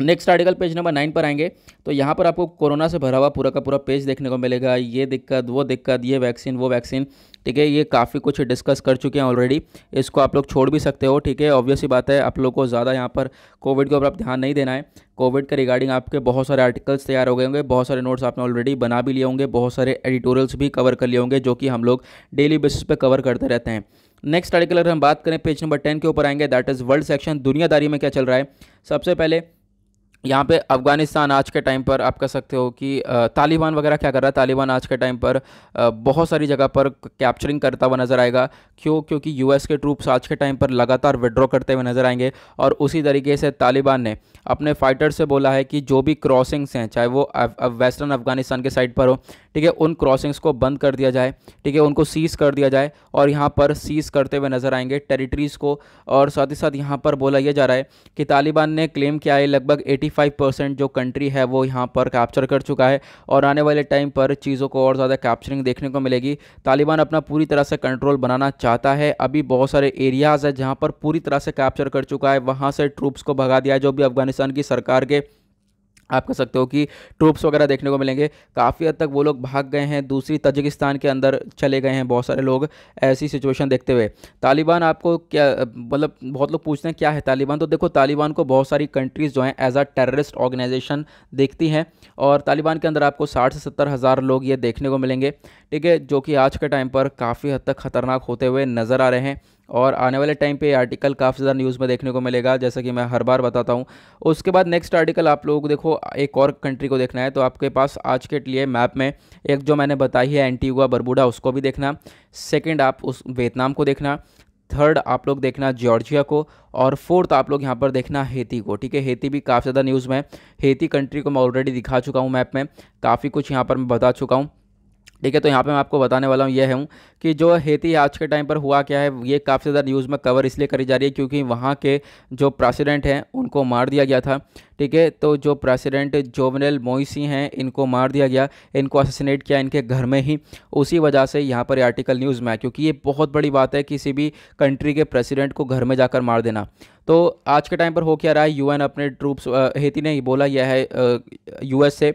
next article page number nine पर आएंगे तो यहाँ पर आपको कोरोना से भरा हुआ पूरा का पूरा पेज देखने को मिलेगा ये दिक्कत वो दिक्कत ये वैक्सीन वो वैक्सीन ठीक है ये काफ़ी कुछ डिस्कस कर चुके हैं ऑलरेडी इसको आप लोग छोड़ भी सकते हो ठीक है ऑब्वियसली बात है आप लोग को ज़्यादा यहाँ पर कोविड के ऊपर आप ध्यान नहीं देना है कोविड के रिगार्डिंग आपके बहुत सारे आर्टिकल्स तैयार हो गए होंगे बहुत सारे नोट्स आपने ऑलरेडी बना भी लिए होंगे बहुत सारे एडिटोरियल्स भी कवर कर लिए होंगे जो कि हम लोग डेली बेसिस पर कवर करते रहते हैं नेक्स्ट आर्टिकल अगर हम बात करें पेज नंबर टेन के ऊपर आएंगे दैट इज़ वर्ल्ड सेक्शन दुनियादारी में क्या चल रहा है सबसे पहले यहाँ पे अफ़गानिस्तान आज के टाइम पर आप कह सकते हो कि तालिबान वगैरह क्या कर रहा है तालिबान आज के टाइम पर बहुत सारी जगह पर कैप्चरिंग करता हुआ नज़र आएगा क्यों क्योंकि यूएस के ट्रूप्स आज के टाइम पर लगातार विड्रॉ करते हुए नज़र आएंगे और उसी तरीके से तालिबान ने अपने फ़ाइटर से बोला है कि जो भी क्रॉसिंग्स हैं चाहे वो वेस्टर्न अफ़गानिस्तान के साइड पर हो ठीक है उन क्रॉसिंग्स को बंद कर दिया जाए ठीक है उनको सीज कर दिया जाए और यहाँ पर सीज करते हुए नज़र आएंगे टेरिटरीज़ को और साथ ही साथ यहाँ पर बोला यह जा रहा है कि तालिबान ने क्लेम किया है लगभग 85 परसेंट जो कंट्री है वो यहाँ पर कैप्चर कर चुका है और आने वाले टाइम पर चीज़ों को और ज़्यादा कैप्चरिंग देखने को मिलेगी तालिबान अपना पूरी तरह से कंट्रोल बनाना चाहता है अभी बहुत सारे एरियाज़ है जहाँ पर पूरी तरह से कैप्चर कर चुका है वहाँ से ट्रूप्स को भगा दिया जो भी अफगानिस्तान की सरकार के आप कह सकते हो कि ट्रूप्स वगैरह देखने को मिलेंगे काफ़ी हद तक वो लोग भाग गए हैं दूसरी तजिकिस्तान के अंदर चले गए हैं बहुत सारे लोग ऐसी सिचुएशन देखते हुए तालिबान आपको क्या मतलब बहुत लोग पूछते हैं क्या है तालिबान तो देखो तालिबान को बहुत सारी कंट्रीज़ जो हैं एज आ टेररिस्ट ऑर्गेनाइजेशन देखती हैं और तालिबान के अंदर आपको साठ से सत्तर हज़ार लोग ये देखने को मिलेंगे ठीक है जो कि आज के टाइम पर काफ़ी हद तक ख़तरनाक होते हुए नज़र आ रहे हैं और आने वाले टाइम पे आर्टिकल काफ़ी ज़्यादा न्यूज़ में देखने को मिलेगा जैसा कि मैं हर बार बताता हूँ उसके बाद नेक्स्ट आर्टिकल आप लोगों को देखो एक और कंट्री को देखना है तो आपके पास आज के लिए मैप में एक जो मैंने बताई है एंटीगुआ बरबूडा उसको भी देखना सेकेंड आप उस वियतनाम को देखना थर्ड आप लोग देखना जॉर्जिया को और फोर्थ आप लोग यहाँ पर देखना हेती को ठीक है हेती भी काफ़ी ज़्यादा न्यूज़ में हेती कंट्री को मैं ऑलरेडी दिखा चुका हूँ मैप में काफ़ी कुछ यहाँ पर मैं बता चुका हूँ ठीक है तो यहाँ पे मैं आपको बताने वाला हूँ यह हूँ कि जो हेती आज के टाइम पर हुआ क्या है ये काफ़ी ज़्यादा न्यूज़ में कवर इसलिए करी जा रही है क्योंकि वहाँ के जो प्रेसिडेंट हैं उनको मार दिया गया था ठीक है तो जो प्रेसिडेंट जोवनल मोइसी हैं इनको मार दिया गया इनको असिनेट किया इनके घर में ही उसी वजह से यहाँ पर आर्टिकल न्यूज़ में क्योंकि ये बहुत बड़ी बात है किसी भी कंट्री के प्रेसिडेंट को घर में जाकर मार देना तो आज के टाइम पर हो क्या रहा है यूएन अपने ट्रूप्स हेती ने बोला यह है यूएस से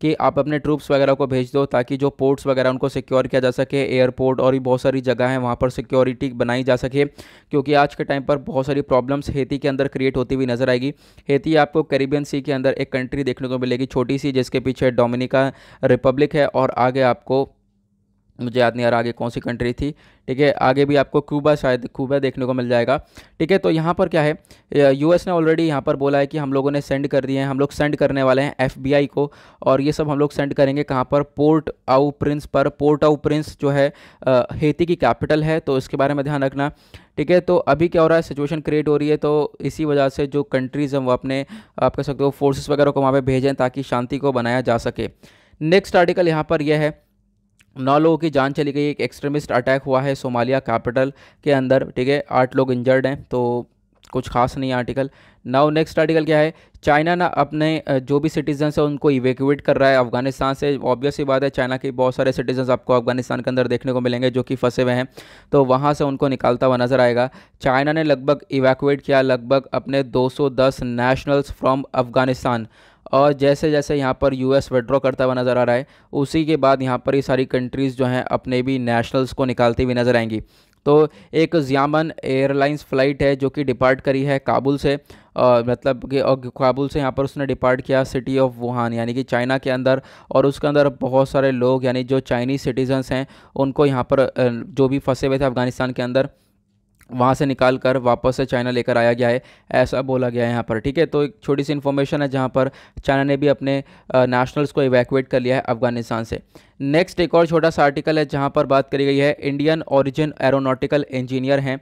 कि आप अपने ट्रूप्स वगैरह को भेज दो ताकि जो पोर्ट्स वगैरह उनको सिक्योर किया जा सके एयरपोर्ट और भी बहुत सारी जगह हैं वहाँ पर सिक्योरिटी बनाई जा सके क्योंकि आज के टाइम पर बहुत सारी प्रॉब्लम्स हेती के अंदर क्रिएट होती हुई नज़र आएगी हेती आपको करीबियन सी के अंदर एक कंट्री देखने को मिलेगी छोटी सी जिसके पीछे डोमिनिका रिपब्लिक है और आगे आपको मुझे याद नहीं आ रहा आगे कौन सी कंट्री थी ठीक है आगे भी आपको क्यूबा शायद क्यूबा देखने को मिल जाएगा ठीक है तो यहाँ पर क्या है यूएस ने ऑलरेडी यहाँ पर बोला है कि हम लोगों ने सेंड कर दिए हैं हम लोग सेंड करने वाले हैं एफबीआई को और ये सब हम लोग सेंड करेंगे कहाँ पर पोर्ट आउ प्रिंस पर पोर्ट आउ प्रिंस जो है हेती की कैपिटल है तो इसके बारे में ध्यान रखना ठीक है तो अभी क्या हो रहा है सिचुएशन क्रिएट हो रही है तो इसी वजह से जो कंट्रीज़ हैं वो अपने आप कह सकते हो फोर्सेस वगैरह को वहाँ पर भेजें ताकि शांति को बनाया जा सके नेक्स्ट आर्टिकल यहाँ पर यह है नौ लोगों की जान चली गई एक एक्सट्रीमिस्ट अटैक हुआ है सोमालिया कैपिटल के अंदर ठीक है आठ लोग इंजर्ड हैं तो कुछ खास नहीं है आर्टिकल नाउ नेक्स्ट आर्टिकल क्या है चाइना ना अपने जो भी सिटीजन्स हैं उनको इवेक्यूएट कर रहा है अफगानिस्तान से ऑब्वियस ही बात है चाइना के बहुत सारे सिटीजन्स आपको अफगानिस्तान के अंदर देखने को मिलेंगे जो कि फंसे हुए हैं तो वहाँ से उनको निकालता हुआ नजर आएगा चाइना ने लगभग इवैक्यूएट किया लगभग अपने 210 नेशनल्स फ्रॉम अफगानिस्तान और जैसे जैसे यहाँ पर यूएस विड्रॉ करता हुआ नज़र आ रहा है उसी के बाद यहाँ पर ये सारी कंट्रीज़ जो हैं अपने भी नेशनल्स को निकालती हुई नज़र आएंगी तो एक जियामन एयरलाइंस फ़्लाइट है जो कि डिपार्ट करी है काबुल से आ, मतलब कि काबुल से यहाँ पर उसने डिपार्ट किया सिटी ऑफ वुहान यानी कि चाइना के अंदर और उसके अंदर बहुत सारे लोग यानी जो चाइनीज़ सिटीज़न्स हैं उनको यहाँ पर जो भी फंसे हुए थे अफ़गानिस्तान के अंदर वहाँ से निकाल कर वापस से चाइना लेकर आया गया है ऐसा बोला गया है यहाँ पर ठीक है तो एक छोटी सी इन्फॉर्मेशन है जहाँ पर चाइना ने भी अपने नेशनल्स को इवैक्यूएट कर लिया है अफगानिस्तान से नेक्स्ट एक और छोटा सा आर्टिकल है जहाँ पर बात करी गई है इंडियन ओरिजिन एरोनॉटिकल इंजीनियर हैं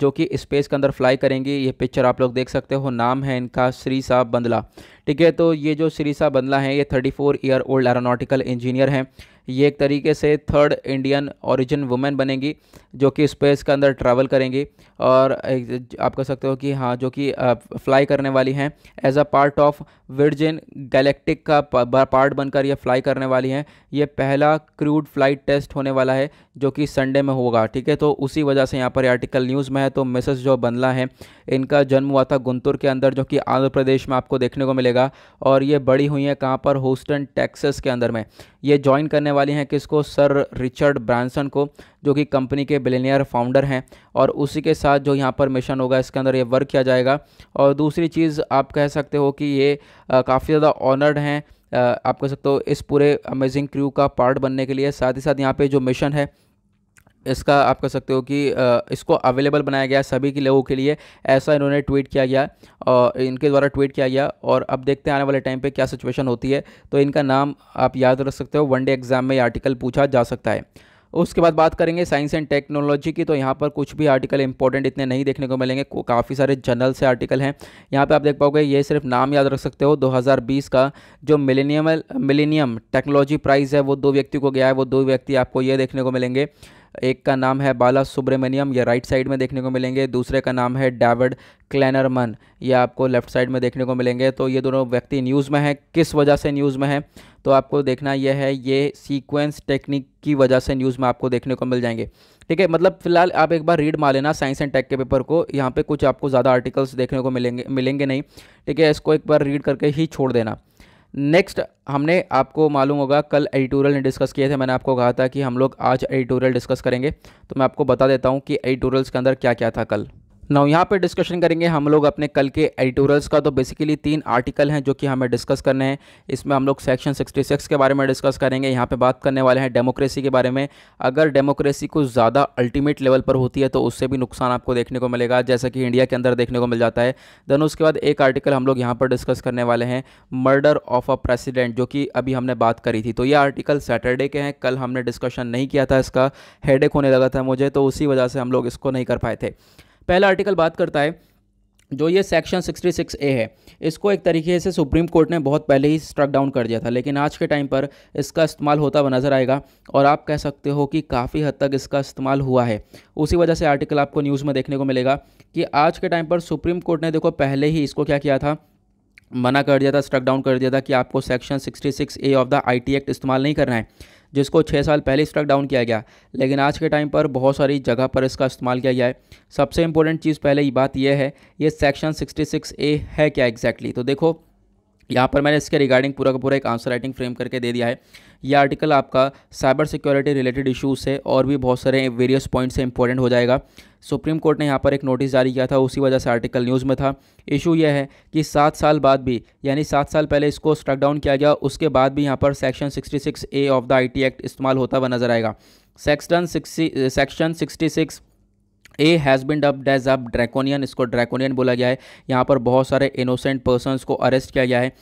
जो कि स्पेस के अंदर फ्लाई करेंगी ये पिक्चर आप लोग देख सकते हो नाम है इनका श्री साहब बंदला ठीक है तो ये जो श्री साहब बंदला हैं ये thirty year old aeronautical engineer हैं ये एक तरीके से थर्ड इंडियन ओरिजिन वुमेन बनेंगी जो कि स्पेस के अंदर ट्रैवल करेंगी और आप कह सकते हो कि हाँ जो कि फ्लाई करने वाली हैं as a part of Virgin Galactic का पार्ट बनकर ये फ्लाई करने वाली हैं ये पहला क्रूड फ्लाइट टेस्ट होने वाला है जो कि संडे में होगा ठीक है तो उसी वजह से यहाँ पर आर्टिकल न्यूज़ में है तो मिसेस जो बनला हैं इनका जन्म हुआ था गुंतुर के अंदर जो कि आंध्र प्रदेश में आपको देखने को मिलेगा और ये बड़ी हुई हैं कहाँ पर होस्टन टेक्सस के अंदर में ये ज्वाइन करने वाली हैं किसको सर रिचर्ड ब्रांसन को जो कि कंपनी के बिलेनियर फाउंडर हैं और उसी के साथ जो यहाँ पर मिशन होगा इसके अंदर ये वर्क किया जाएगा और दूसरी चीज़ आप कह सकते हो कि ये काफ़ी ज़्यादा ऑनर्ड हैं आप कह सकते हो इस पूरे अमेजिंग क्रू का पार्ट बनने के लिए साथ ही साथ यहाँ पे जो मिशन है इसका आप कह सकते हो कि इसको अवेलेबल बनाया गया है सभी के लोगों के लिए ऐसा इन्होंने ट्वीट किया गया और इनके द्वारा ट्वीट किया गया और अब देखते हैं आने वाले टाइम पे क्या सिचुएशन होती है तो इनका नाम आप याद रख सकते हो वनडे एग्जाम में आर्टिकल पूछा जा सकता है उसके बाद बात करेंगे साइंस एंड टेक्नोलॉजी की तो यहाँ पर कुछ भी आर्टिकल इंपॉर्टेंट इतने नहीं देखने को मिलेंगे काफ़ी सारे जनरल से आर्टिकल हैं यहाँ पे आप देख पाओगे ये सिर्फ नाम याद रख सकते हो 2020 का जो मिलेनियम मिलेनियम टेक्नोलॉजी प्राइज़ है वो दो व्यक्ति को गया है वो दो व्यक्ति आपको ये देखने को मिलेंगे एक का नाम है बाला सुब्रमण्यम यह राइट साइड में देखने को मिलेंगे दूसरे का नाम है डेविड क्लैनरमन ये आपको लेफ्ट साइड में देखने को मिलेंगे तो ये दोनों व्यक्ति न्यूज़ में हैं किस वजह से न्यूज़ में है तो आपको देखना यह है ये सीक्वेंस टेक्निक की वजह से न्यूज़ में आपको देखने को मिल जाएंगे ठीक है मतलब फिलहाल आप एक बार रीड मार लेना साइंस एंड टेक के पेपर को यहाँ पे कुछ आपको ज़्यादा आर्टिकल्स देखने को मिलेंगे मिलेंगे नहीं ठीक है इसको एक बार रीड करके ही छोड़ देना नेक्स्ट हमने आपको मालूम होगा कल एडिटोरियल ने डिस्कस किए थे मैंने आपको कहा था कि हम लोग आज एडिटोरियल डिस्कस करेंगे तो मैं आपको बता देता हूँ कि एडिटोरियल्स के अंदर क्या क्या था कल नौ यहाँ पे डिस्कशन करेंगे हम लोग अपने कल के एडिटोरियल्स का तो बेसिकली तीन आर्टिकल हैं जो कि हमें डिस्कस करने हैं इसमें हम लोग सेक्शन 66 के बारे में डिस्कस करेंगे यहाँ पे बात करने वाले हैं डेमोक्रेसी के बारे में अगर डेमोक्रेसी कुछ ज़्यादा अल्टीमेट लेवल पर होती है तो उससे भी नुकसान आपको देखने को मिलेगा जैसा कि इंडिया के अंदर देखने को मिल जाता है देन उसके बाद एक आर्टिकल हम लोग यहाँ पर डिस्कस करने वाले हैं मर्डर ऑफ अ प्रेसिडेंट जो कि अभी हमने बात करी थी तो ये आर्टिकल सैटरडे के हैं कल हमने डिस्कशन नहीं किया था इसका हेडेक होने लगा था मुझे तो उसी वजह से हम लोग इसको नहीं कर पाए थे पहला आर्टिकल बात करता है जो ये सेक्शन 66 ए है इसको एक तरीके से सुप्रीम कोर्ट ने बहुत पहले ही स्ट्रक डाउन कर दिया था लेकिन आज के टाइम पर इसका इस्तेमाल होता हुआ नज़र आएगा और आप कह सकते हो कि काफ़ी हद तक इसका इस्तेमाल हुआ है उसी वजह से आर्टिकल आपको न्यूज़ में देखने को मिलेगा कि आज के टाइम पर सुप्रीम कोर्ट ने देखो पहले ही इसको क्या किया था मना कर दिया था स्ट्रक डाउन कर दिया था कि आपको section sixty A of the I act इस्तेमाल नहीं करना है जिसको छः साल पहले स्ट्रक डाउन किया गया लेकिन आज के टाइम पर बहुत सारी जगह पर इसका इस्तेमाल किया गया है सबसे इंपॉर्टेंट चीज़ पहले ये बात यह है ये सेक्शन 66 ए है क्या एग्जैक्टली exactly? तो देखो यहाँ पर मैंने इसके रिगार्डिंग पूरा का पूरा एक आंसर राइटिंग फ्रेम करके दे दिया है यह आर्टिकल आपका साइबर सिक्योरिटी रिलेटेड इशूज़ है और भी बहुत सारे वेरियस पॉइंट से इंपॉर्टेंट हो जाएगा सुप्रीम कोर्ट ने यहाँ पर एक नोटिस जारी किया था उसी वजह से आर्टिकल न्यूज़ में था इशू यह है कि सात साल बाद भी यानी सात साल पहले इसको स्ट्रक डाउन किया गया उसके बाद भी यहाँ पर section sixty A of the I act इस्तेमाल होता हुआ नजर आएगा section sixty section sixty six A has been dubbed as अब ड्रैकोनियन इसको ड्रैकोनियन बोला गया है यहाँ पर बहुत सारे इनोसेंट पर्सनस को अरेस्ट किया गया है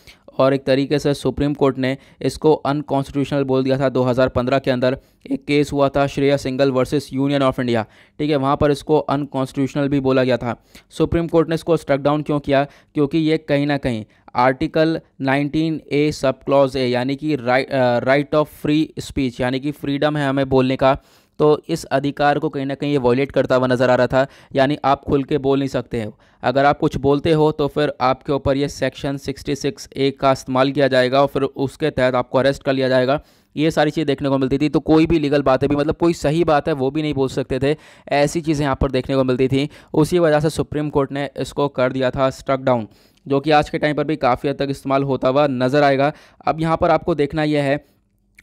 और एक तरीके से सुप्रीम कोर्ट ने इसको अनकॉन्स्टिट्यूशनल बोल दिया था 2015 के अंदर एक केस हुआ था Shreya Singhal versus union of India ठीक है वहाँ पर इसको अनकॉन्स्टिट्यूशनल भी बोला गया था सुप्रीम कोर्ट ने इसको स्ट्रक डाउन क्यों किया क्योंकि ये कहीं ना कहीं article 19 A sub clause A यानी कि राइट ऑफ फ्री स्पीच यानी कि फ्रीडम है हमें बोलने का तो इस अधिकार को कहीं ना कहीं ये वॉयलेट करता हुआ नज़र आ रहा था यानी आप खुल के बोल नहीं सकते हो अगर आप कुछ बोलते हो तो फिर आपके ऊपर ये सेक्शन 66 ए का इस्तेमाल किया जाएगा और फिर उसके तहत आपको अरेस्ट कर लिया जाएगा ये सारी चीज़ देखने को मिलती थी तो कोई भी लीगल बातें भी मतलब कोई सही बात है वो भी नहीं बोल सकते थे ऐसी चीज़ें यहाँ पर देखने को मिलती थी उसी वजह से सुप्रीम कोर्ट ने इसको कर दिया था स्ट्रक डाउन जो कि आज के टाइम पर भी काफ़ी हद तक इस्तेमाल होता हुआ नज़र आएगा अब यहाँ पर आपको देखना यह है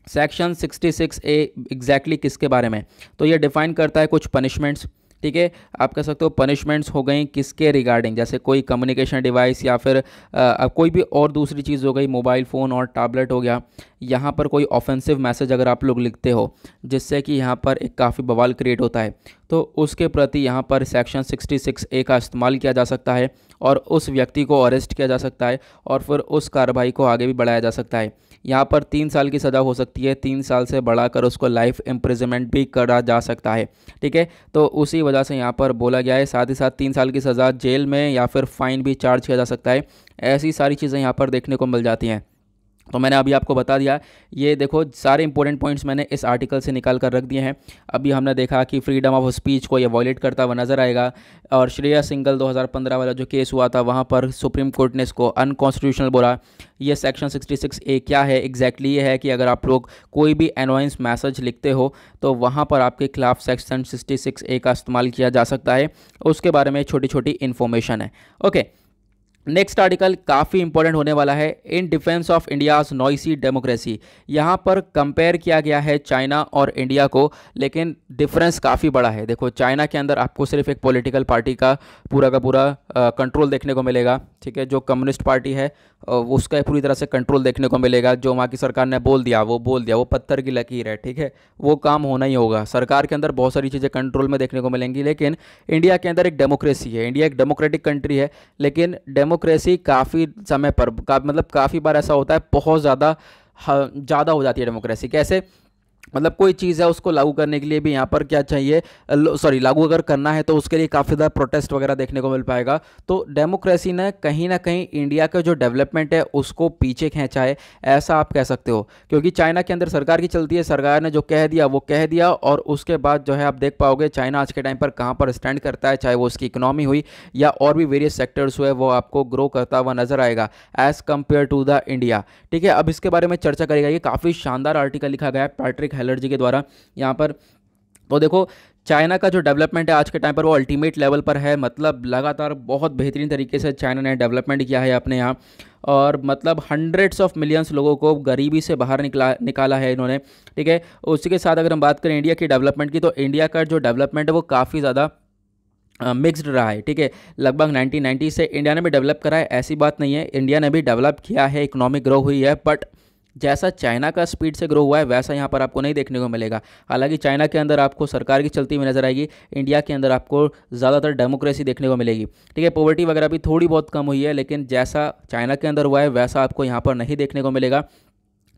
सेक्शन 66 ए एग्जैक्टली किसके बारे में तो ये डिफाइन करता है कुछ पनिशमेंट्स ठीक है आप कह सकते हो पनिशमेंट्स हो गई किसके रिगार्डिंग जैसे कोई कम्युनिकेशन डिवाइस या फिर आ, कोई भी और दूसरी चीज़ हो गई मोबाइल फ़ोन और टैबलेट हो गया यहाँ पर कोई ऑफेंसिव मैसेज अगर आप लोग लिखते हो जिससे कि यहाँ पर एक काफ़ी बवाल क्रिएट होता है तो उसके प्रति यहाँ पर सेक्शन 66 ए का इस्तेमाल किया जा सकता है और उस व्यक्ति को अरेस्ट किया जा सकता है और फिर उस कार्रवाई को आगे भी बढ़ाया जा सकता है यहाँ पर तीन साल की सज़ा हो सकती है तीन साल से बढ़ाकर उसको लाइफ इम्प्रिजमेंट भी करा जा सकता है ठीक है तो उसी वजह से यहाँ पर बोला गया है साथ ही साथ तीन साल की सज़ा जेल में या फिर फ़ाइन भी चार्ज किया जा सकता है ऐसी सारी चीज़ें यहाँ पर देखने को मिल जाती हैं तो मैंने अभी आपको बता दिया ये देखो सारे इंपॉर्टेंट पॉइंट्स मैंने इस आर्टिकल से निकाल कर रख दिए हैं अभी हमने देखा कि फ्रीडम ऑफ स्पीच को ये वॉयलेट करता हुआ नज़र आएगा और श्रेया सिंगल 2015 वाला जो केस हुआ था वहाँ पर सुप्रीम कोर्ट ने इसको अनकॉन्स्टिट्यूशनल बोला ये सेक्शन 66 ए क्या है एग्जैक्टली exactly ये है कि अगर आप लोग कोई भी एनवाइंस मैसेज लिखते हो तो वहाँ पर आपके खिलाफ सेक्शन सिक्सटी ए का इस्तेमाल किया जा सकता है उसके बारे में छोटी छोटी इन्फॉर्मेशन है ओके okay. नेक्स्ट आर्टिकल काफ़ी इंपॉर्टेंट होने वाला है in defence of India's noisy democracy यहाँ पर कंपेयर किया गया है चाइना और इंडिया को लेकिन डिफरेंस काफ़ी बड़ा है देखो चाइना के अंदर आपको सिर्फ एक पॉलिटिकल पार्टी का पूरा का पूरा कंट्रोल देखने को मिलेगा ठीक है जो कम्युनिस्ट पार्टी है उसका पूरी तरह से कंट्रोल देखने को मिलेगा जो वहाँ की सरकार ने बोल दिया वो बोल दिया वो पत्थर की लकीर है ठीक है वो काम होना ही होगा सरकार के अंदर बहुत सारी चीज़ें कंट्रोल में देखने को मिलेंगी लेकिन इंडिया के अंदर एक डेमोक्रेसी है इंडिया एक डेमोक्रेटिक कंट्री है लेकिन डेमोक्रेसी काफ़ी समय पर का, मतलब काफ़ी बार ऐसा होता है बहुत ज़्यादा ज़्यादा हो जाती है डेमोक्रेसी कैसे मतलब कोई चीज़ है उसको लागू करने के लिए भी यहाँ पर क्या चाहिए सॉरी लागू अगर करना है तो उसके लिए काफ़ी ज़्यादा प्रोटेस्ट वगैरह देखने को मिल पाएगा तो डेमोक्रेसी ने कहीं ना कहीं इंडिया का जो डेवलपमेंट है उसको पीछे खींचा है ऐसा आप कह सकते हो क्योंकि चाइना के अंदर सरकार की चलती है सरकार ने जो कह दिया वो कह दिया और उसके बाद जो है आप देख पाओगे चाइना आज के टाइम पर कहाँ पर स्टैंड करता है चाहे वो उसकी इकोनॉमी हुई या और भी वेरियस सेक्टर्स हुए वो आपको ग्रो करता हुआ नजर आएगा as compare to the India ठीक है अब इसके बारे में चर्चा करेगा ये काफ़ी शानदार आर्टिकल लिखा गया है पैट्रिक हेलर्जी के द्वारा यहाँ पर तो देखो चाइना का जो डेवलपमेंट है आज के टाइम पर वो अल्टीमेट लेवल पर है मतलब लगातार बहुत बेहतरीन तरीके से चाइना ने डेवलपमेंट किया है अपने यहाँ और मतलब हंड्रेड्स ऑफ मिलियंस लोगों को गरीबी से बाहर निकला निकाला है इन्होंने ठीक है उसी के साथ अगर हम बात करें इंडिया की डेवलपमेंट की तो इंडिया का जो डेवलपमेंट है वो काफ़ी ज़्यादा मिक्स्ड रहा है ठीक है लगभग 1990 से इंडिया ने भी डेवलप करा है ऐसी बात नहीं है इंडिया ने भी डेवलप किया है इकोनॉमिक ग्रो हुई है बट जैसा चाइना का स्पीड से ग्रो हुआ है वैसा यहाँ पर आपको नहीं देखने को मिलेगा हालांकि चाइना के अंदर आपको सरकार की चलती हुई नजर आएगी इंडिया के अंदर आपको ज़्यादातर डेमोक्रेसी देखने को मिलेगी ठीक है पॉवर्टी वगैरह भी थोड़ी बहुत कम हुई है लेकिन जैसा चाइना के अंदर हुआ है वैसा आपको यहाँ पर नहीं देखने को मिलेगा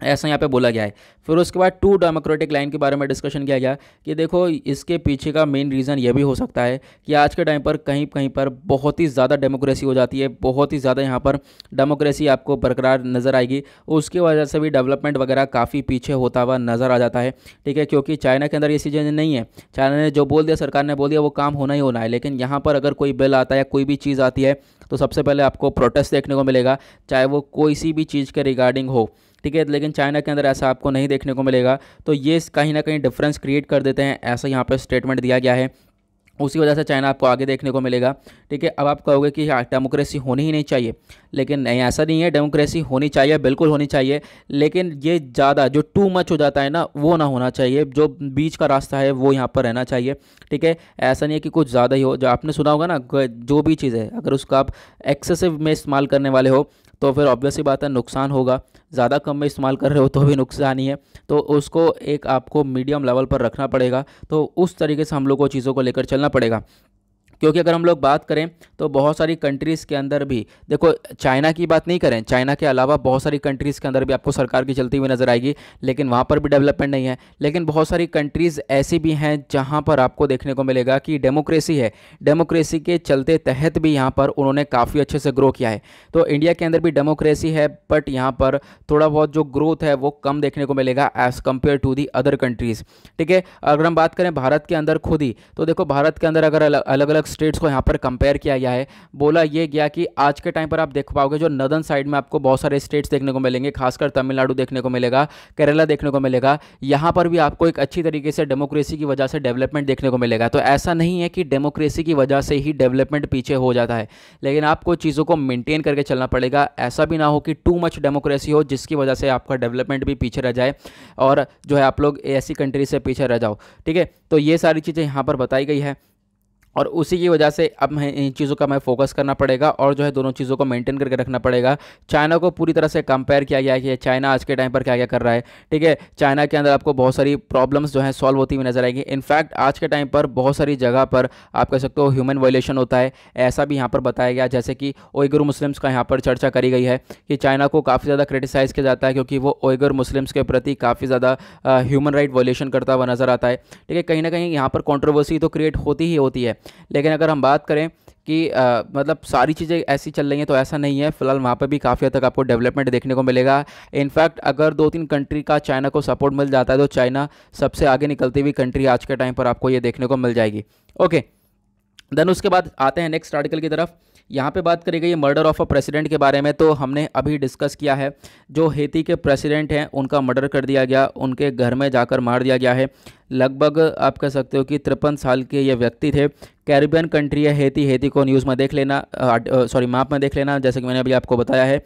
ऐसा यहाँ पे बोला गया है फिर उसके बाद टू डेमोक्रेटिक लाइन के बारे में डिस्कशन किया गया कि देखो इसके पीछे का मेन रीज़न यह भी हो सकता है कि आज के टाइम पर कहीं कहीं पर बहुत ही ज़्यादा डेमोक्रेसी हो जाती है बहुत ही ज़्यादा यहाँ पर डेमोक्रेसी आपको बरकरार नज़र आएगी उसकी वजह से भी डेवलपमेंट वगैरह काफ़ी पीछे होता हुआ नज़र आ जाता है ठीक है क्योंकि चाइना के अंदर ये चीज़ें नहीं है चाइना ने जो बोल दिया सरकार ने बोल दिया वो काम होना ही होना है लेकिन यहाँ पर अगर कोई बिल आता है कोई भी चीज़ आती है तो सबसे पहले आपको प्रोटेस्ट देखने को मिलेगा चाहे वो कोई सी भी चीज़ के रिगार्डिंग हो ठीक है लेकिन चाइना के अंदर ऐसा आपको नहीं देखने को मिलेगा तो ये कहीं ना कहीं डिफरेंस क्रिएट कर देते हैं ऐसा यहाँ पर स्टेटमेंट दिया गया है उसी वजह से चाइना आपको आगे देखने को मिलेगा ठीक है अब आप कहोगे कि डेमोक्रेसी हाँ, होनी ही नहीं चाहिए लेकिन नहीं ऐसा नहीं है डेमोक्रेसी होनी चाहिए बिल्कुल होनी चाहिए लेकिन ये ज़्यादा जो टू मच हो जाता है ना वो ना होना चाहिए जो बीच का रास्ता है वो यहाँ पर रहना चाहिए ठीक है ऐसा नहीं है कि कुछ ज़्यादा ही हो जो आपने सुना होगा ना जो भी चीज़ है अगर उसका आप एक्सेसिव में इस्तेमाल करने वाले हो तो फिर ऑब्वियसली बात है नुकसान होगा ज़्यादा कम में इस्तेमाल कर रहे हो तो भी नुकसान ही है तो उसको एक आपको मीडियम लेवल पर रखना पड़ेगा तो उस तरीके से हम लोग को चीज़ों को लेकर चलना पड़ेगा क्योंकि अगर हम लोग बात करें तो बहुत सारी कंट्रीज़ के अंदर भी देखो चाइना की बात नहीं करें चाइना के अलावा बहुत सारी कंट्रीज़ के अंदर भी आपको सरकार की चलती हुई नज़र आएगी लेकिन वहाँ पर भी डेवलपमेंट नहीं है लेकिन बहुत सारी कंट्रीज़ ऐसी भी हैं जहाँ पर आपको देखने को मिलेगा कि डेमोक्रेसी है डेमोक्रेसी के चलते तहत भी यहाँ पर उन्होंने काफ़ी अच्छे से ग्रो किया है तो इंडिया के अंदर भी डेमोक्रेसी है बट यहाँ पर थोड़ा बहुत जो ग्रोथ है वो कम देखने को मिलेगा as compare to the other countries ठीक है अगर हम बात करें भारत के अंदर खुद ही तो देखो भारत के अंदर अगर अलग अलग स्टेट्स को यहाँ पर कंपेयर किया गया है बोला ये गया कि आज के टाइम पर आप देख पाओगे जो नदन साइड में आपको बहुत सारे स्टेट्स देखने को मिलेंगे खासकर तमिलनाडु देखने को मिलेगा केरला देखने को मिलेगा यहाँ पर भी आपको एक अच्छी तरीके से डेमोक्रेसी की वजह से डेवलपमेंट देखने को मिलेगा तो ऐसा नहीं है कि डेमोक्रेसी की वजह से ही डेवलपमेंट पीछे हो जाता है लेकिन आपको चीज़ों को मेनटेन करके चलना पड़ेगा ऐसा भी ना हो कि टू मच डेमोक्रेसी हो जिसकी वजह से आपका डेवलपमेंट भी पीछे रह जाए और जो है आप लोग ऐसी कंट्री से पीछे रह जाओ ठीक है तो ये सारी चीज़ें यहाँ पर बताई गई है और उसी की वजह से अब मैं इन चीज़ों का मैं फोकस करना पड़ेगा और जो है दोनों चीज़ों को मेंटेन करके रखना पड़ेगा चाइना को पूरी तरह से कंपेयर किया गया है कि चाइना आज के टाइम पर क्या क्या कर रहा है ठीक है चाइना के अंदर आपको बहुत सारी प्रॉब्लम्स जो है सॉल्व होती हुई नज़र आएगी इनफैक्ट आज के टाइम पर बहुत सारी जगह पर आप कह सकते हो ह्यूमन वायलेशन होता है ऐसा भी यहाँ पर बताया गया जैसे कि ओइगर मुस्लिम्स का यहाँ पर चर्चा करी गई है कि चाइना को काफ़ी ज़्यादा क्रिटिसाइज़ किया जाता है क्योंकि वो ओइगर मुस्लिम्स के प्रति काफ़ी ज़्यादा ह्यूमन राइट वायलेशन करता हुआ नज़र आता है ठीक है कहीं ना कहीं यहाँ पर कॉन्ट्रोवर्सी तो क्रिएट होती ही होती है लेकिन अगर हम बात करें कि आ, मतलब सारी चीज़ें ऐसी चल रही हैं तो ऐसा नहीं है फिलहाल वहाँ पर भी काफ़ी हद तक आपको डेवलपमेंट देखने को मिलेगा इनफैक्ट अगर दो तीन कंट्री का चाइना को सपोर्ट मिल जाता है तो चाइना सबसे आगे निकलती हुई कंट्री आज के टाइम पर आपको ये देखने को मिल जाएगी ओके देन उसके बाद आते हैं नेक्स्ट आर्टिकल की तरफ यहाँ पे बात करी गई मर्डर ऑफ अ प्रेसिडेंट के बारे में तो हमने अभी डिस्कस किया है जो हेती के प्रेसिडेंट हैं उनका मर्डर कर दिया गया उनके घर में जाकर मार दिया गया है लगभग आप कह सकते हो कि तिरपन साल के ये व्यक्ति थे कैरिबियन कंट्री है हेती हेती को न्यूज़ में देख लेना सॉरी मैप में देख लेना जैसे कि मैंने अभी आपको बताया है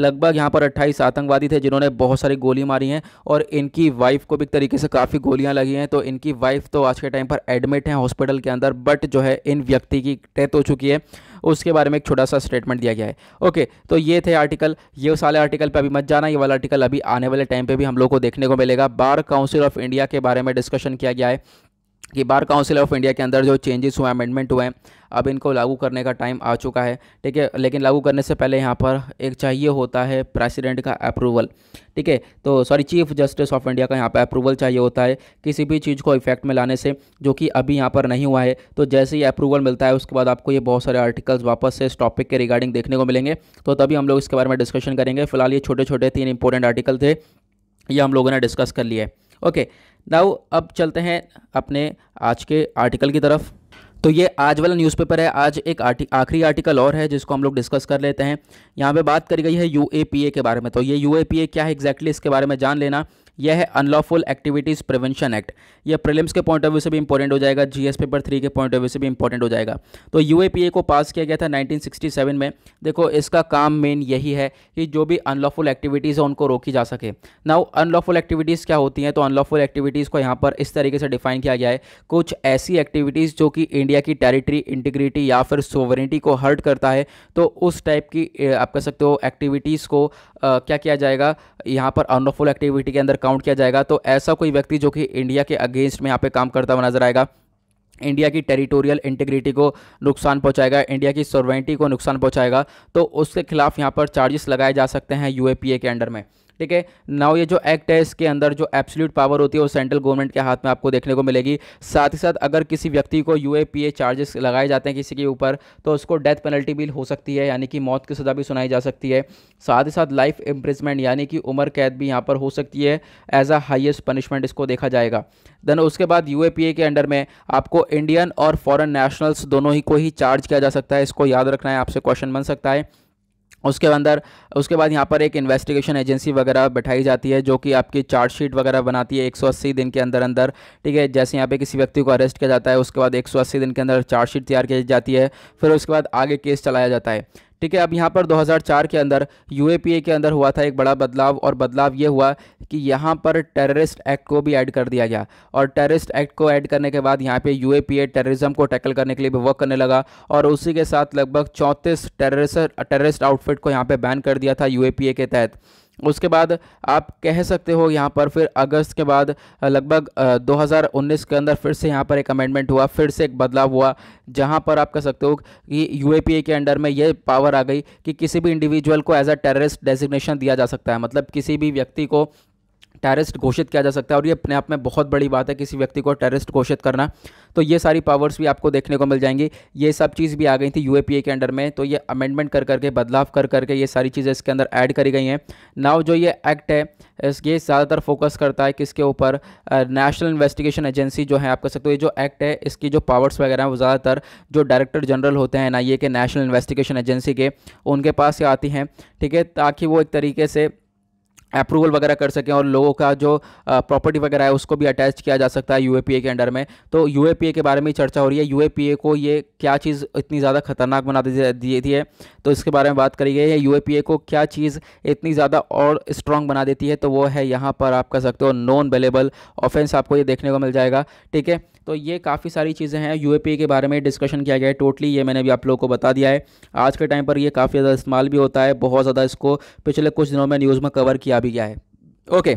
लगभग यहाँ पर अट्ठाईस आतंकवादी थे जिन्होंने बहुत सारी गोली मारी हैं और इनकी वाइफ को भी एक तरीके से काफ़ी गोलियाँ लगी हैं तो इनकी वाइफ तो आज के टाइम पर एडमिट हैं हॉस्पिटल के अंदर बट जो है इन व्यक्ति की डेथ हो चुकी है उसके बारे में एक छोटा सा स्टेटमेंट दिया गया है ओके तो ये थे आर्टिकल ये सारे आर्टिकल पर अभी मत जाना ये वाला आर्टिकल अभी आने वाले टाइम पर भी हम लोग को देखने को मिलेगा बार काउंसिल ऑफ इंडिया के बारे में डिस्कशन किया गया है कि बार काउंसिल ऑफ इंडिया के अंदर जो चेंजेस हुए अमेंडमेंट हुए हैं अब इनको लागू करने का टाइम आ चुका है ठीक है लेकिन लागू करने से पहले यहाँ पर एक चाहिए होता है प्रेसिडेंट का अप्रूवल ठीक है तो sorry chief justice of India का यहाँ पर अप्रूवल चाहिए होता है किसी भी चीज़ को इफेक्ट में लाने से जो कि अभी यहाँ पर नहीं हुआ है तो जैसे ही अप्रूवल मिलता है उसके बाद आपको ये बहुत सारे आर्टिकल्स वापस से इस टॉपिक के रिगार्डिंग देखने को मिलेंगे तो तभी हम लोग इसके बारे में डिस्कशन करेंगे फिलहाल ये छोटे छोटे तीन इंपॉर्टेंट आर्टिकल थे ये हम लोगों ने डिस्कस कर लिए ओके okay, नाउ अब चलते हैं अपने आज के आर्टिकल की तरफ तो ये आज वाला न्यूज़पेपर है आज एक आर्टि, आखिरी आर्टिकल और है जिसको हम लोग डिस्कस कर लेते हैं यहाँ पे बात करी गई है यू के बारे में तो ये यू क्या है एग्जैक्टली exactly इसके बारे में जान लेना यह है अनलॉफुल एक्टिविटीज़ प्रिवेंशन एक्ट यह प्रीलिम्स के पॉइंट ऑफ व्यू से भी इंपॉर्टेंट हो जाएगा जीएस पेपर थ्री के पॉइंट ऑफ व्यू से भी इंपॉर्टेंट हो जाएगा तो यूएपीए को पास किया गया था 1967 में देखो इसका काम मेन यही है कि जो भी अनलॉफुल एक्टिविटीज़ है उनको रोकी जा सके नाउ अनलॉफुल एक्टिविटीज़ क्या होती हैं तो अनलॉफुल एक्टिविटीज़ को यहाँ पर इस तरीके से डिफाइन किया गया है कुछ ऐसी एक्टिविटीज़ जो कि इंडिया की टेरिटरी इंटीग्रिटी या फिर सोवरिटी को हर्ट करता है तो उस टाइप की आप कह सकते हो एक्टिविटीज़ को आ, क्या किया जाएगा यहाँ पर अनलॉफुल एक्टिविटी के अंदर काउंट किया जाएगा तो ऐसा कोई व्यक्ति जो कि इंडिया के अगेंस्ट में यहाँ पे काम करता हुआ नजर आएगा इंडिया की टेरिटोरियल इंटीग्रिटी को नुकसान पहुंचाएगा इंडिया की सोवरेंटी को नुकसान पहुंचाएगा तो उसके खिलाफ यहाँ पर चार्जेस लगाए जा सकते हैं यूएपीए के अंडर में ठीक है नाउ ये जो एक्ट है इसके अंदर जो एब्सोल्यूट पावर होती है वो सेंट्रल गवर्नमेंट के हाथ में आपको देखने को मिलेगी साथ ही साथ अगर किसी व्यक्ति को यू चार्जेस लगाए जाते हैं किसी के ऊपर तो उसको डेथ पेनल्टी भी हो सकती है यानी कि मौत की सज़ा भी सुनाई जा सकती है साथ ही साथ लाइफ इम्प्रिजमेंट यानी कि उम्र कैद भी यहाँ पर हो सकती है एज अ हाइएस्ट पनिशमेंट इसको देखा जाएगा देन उसके बाद यू के अंडर में आपको इंडियन और फॉरन नेशनल्स दोनों ही को ही चार्ज किया जा सकता है इसको याद रखना है आपसे क्वेश्चन बन सकता है उसके अंदर उसके बाद यहाँ पर एक इन्वेस्टिगेशन एजेंसी वगैरह बैठाई जाती है जो कि आपकी चार्जशीट वगैरह बनाती है 180 दिन के अंदर अंदर ठीक है जैसे यहाँ पे किसी व्यक्ति को अरेस्ट किया जाता है उसके बाद 180 दिन के अंदर चार्जशीट तैयार की जाती है फिर उसके बाद आगे केस चलाया जाता है ठीक है अब यहाँ पर 2004 के अंदर यू के अंदर हुआ था एक बड़ा बदलाव और बदलाव ये हुआ कि यहाँ पर टेररिस्ट एक्ट को भी ऐड कर दिया गया और टेररिस्ट एक्ट को ऐड करने के बाद यहाँ पे यू टेररिज्म को टैकल करने के लिए भी वर्क करने लगा और उसी के साथ लगभग चौंतीस टेररिस्ट टेररिस्ट आउटफिट को यहाँ पर बैन कर दिया था यू के तहत उसके बाद आप कह सकते हो यहाँ पर फिर अगस्त के बाद लगभग 2019 के अंदर फिर से यहाँ पर एक अमेंडमेंट हुआ फिर से एक बदलाव हुआ जहाँ पर आप कह सकते हो कि यू के अंडर में ये पावर आ गई कि किसी भी इंडिविजुअल को एज अ टेररिस्ट डेजिग्नेशन दिया जा सकता है मतलब किसी भी व्यक्ति को टेररिस्ट घोषित किया जा सकता है और ये अपने आप में बहुत बड़ी बात है किसी व्यक्ति को टेररिस्ट घोषित करना तो ये सारी पावर्स भी आपको देखने को मिल जाएंगी ये सब चीज़ भी आ गई थी यू के अंडर में तो ये अमेंडमेंट कर करके बदलाव कर करके ये सारी चीज़ें इसके अंदर ऐड करी गई हैं नाव जो ये एक्ट है ये ज़्यादातर फोकस करता है किसके ऊपर नेशनल इन्वेस्टिगेशन एजेंसी जो है आप कह सकते हो ये जो एक्ट है इसकी जो पावर्स वगैरह हैं वो ज़्यादातर जो डायरेक्टर जनरल होते हैं एन के नेशनल इन्वेस्टिगेशन एजेंसी के उनके पास ये आती हैं ठीक है ताकि वो एक तरीके से अप्रूवल वगैरह कर सकें और लोगों का जो प्रॉपर्टी वगैरह है उसको भी अटैच किया जा सकता है यू के अंडर में तो यू के बारे में चर्चा हो रही है यू को ये क्या चीज़ इतनी ज़्यादा खतरनाक बना थी है तो इसके बारे में बात करी गई है यू को क्या चीज़ इतनी ज़्यादा और स्ट्रॉन्ग बना देती है तो वो है यहाँ पर आप कह सकते हो नॉन वेलेबल ऑफेंस आपको ये देखने को मिल जाएगा ठीक है तो ये काफ़ी सारी चीज़ें हैं यू के बारे में डिस्कशन किया गया है टोटली ये मैंने भी आप लोगों को बता दिया है आज के टाइम पर ये काफ़ी ज़्यादा इस्तेमाल भी होता है बहुत ज़्यादा इसको पिछले कुछ दिनों में न्यूज़ में कवर किया भी गया है ओके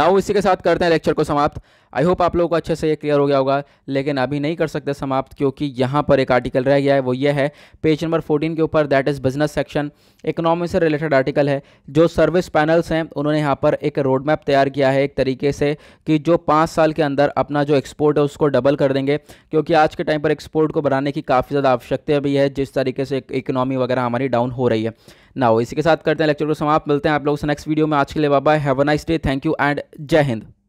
नाउ इसी के साथ करते हैं लेक्चर को समाप्त आई होप आप लोगों को अच्छे से ये क्लियर हो गया होगा लेकिन अभी नहीं कर सकते समाप्त क्योंकि यहाँ पर एक आर्टिकल रह गया है वो ये है पेज नंबर फोर्टीन के ऊपर that is business section economy से रिलेटेड आर्टिकल है जो सर्विस पैनल्स हैं उन्होंने यहाँ पर एक रोड मैप तैयार किया है एक तरीके से कि जो पाँच साल के अंदर अपना जो एक्सपोर्ट है उसको डबल कर देंगे क्योंकि आज के टाइम पर एक्सपोर्ट को बढ़ाने की काफ़ी ज़्यादा आवश्यकता भी है जिस तरीके से इकोनॉमी वगैरह हमारी डाउन हो रही है ना इसी के साथ करते हैं लेक्चर को समाप्त मिलते हैं आप लोगों से नेक्स्ट वीडियो में आज के लिए बाबा have a nice day thank you and जय हिंद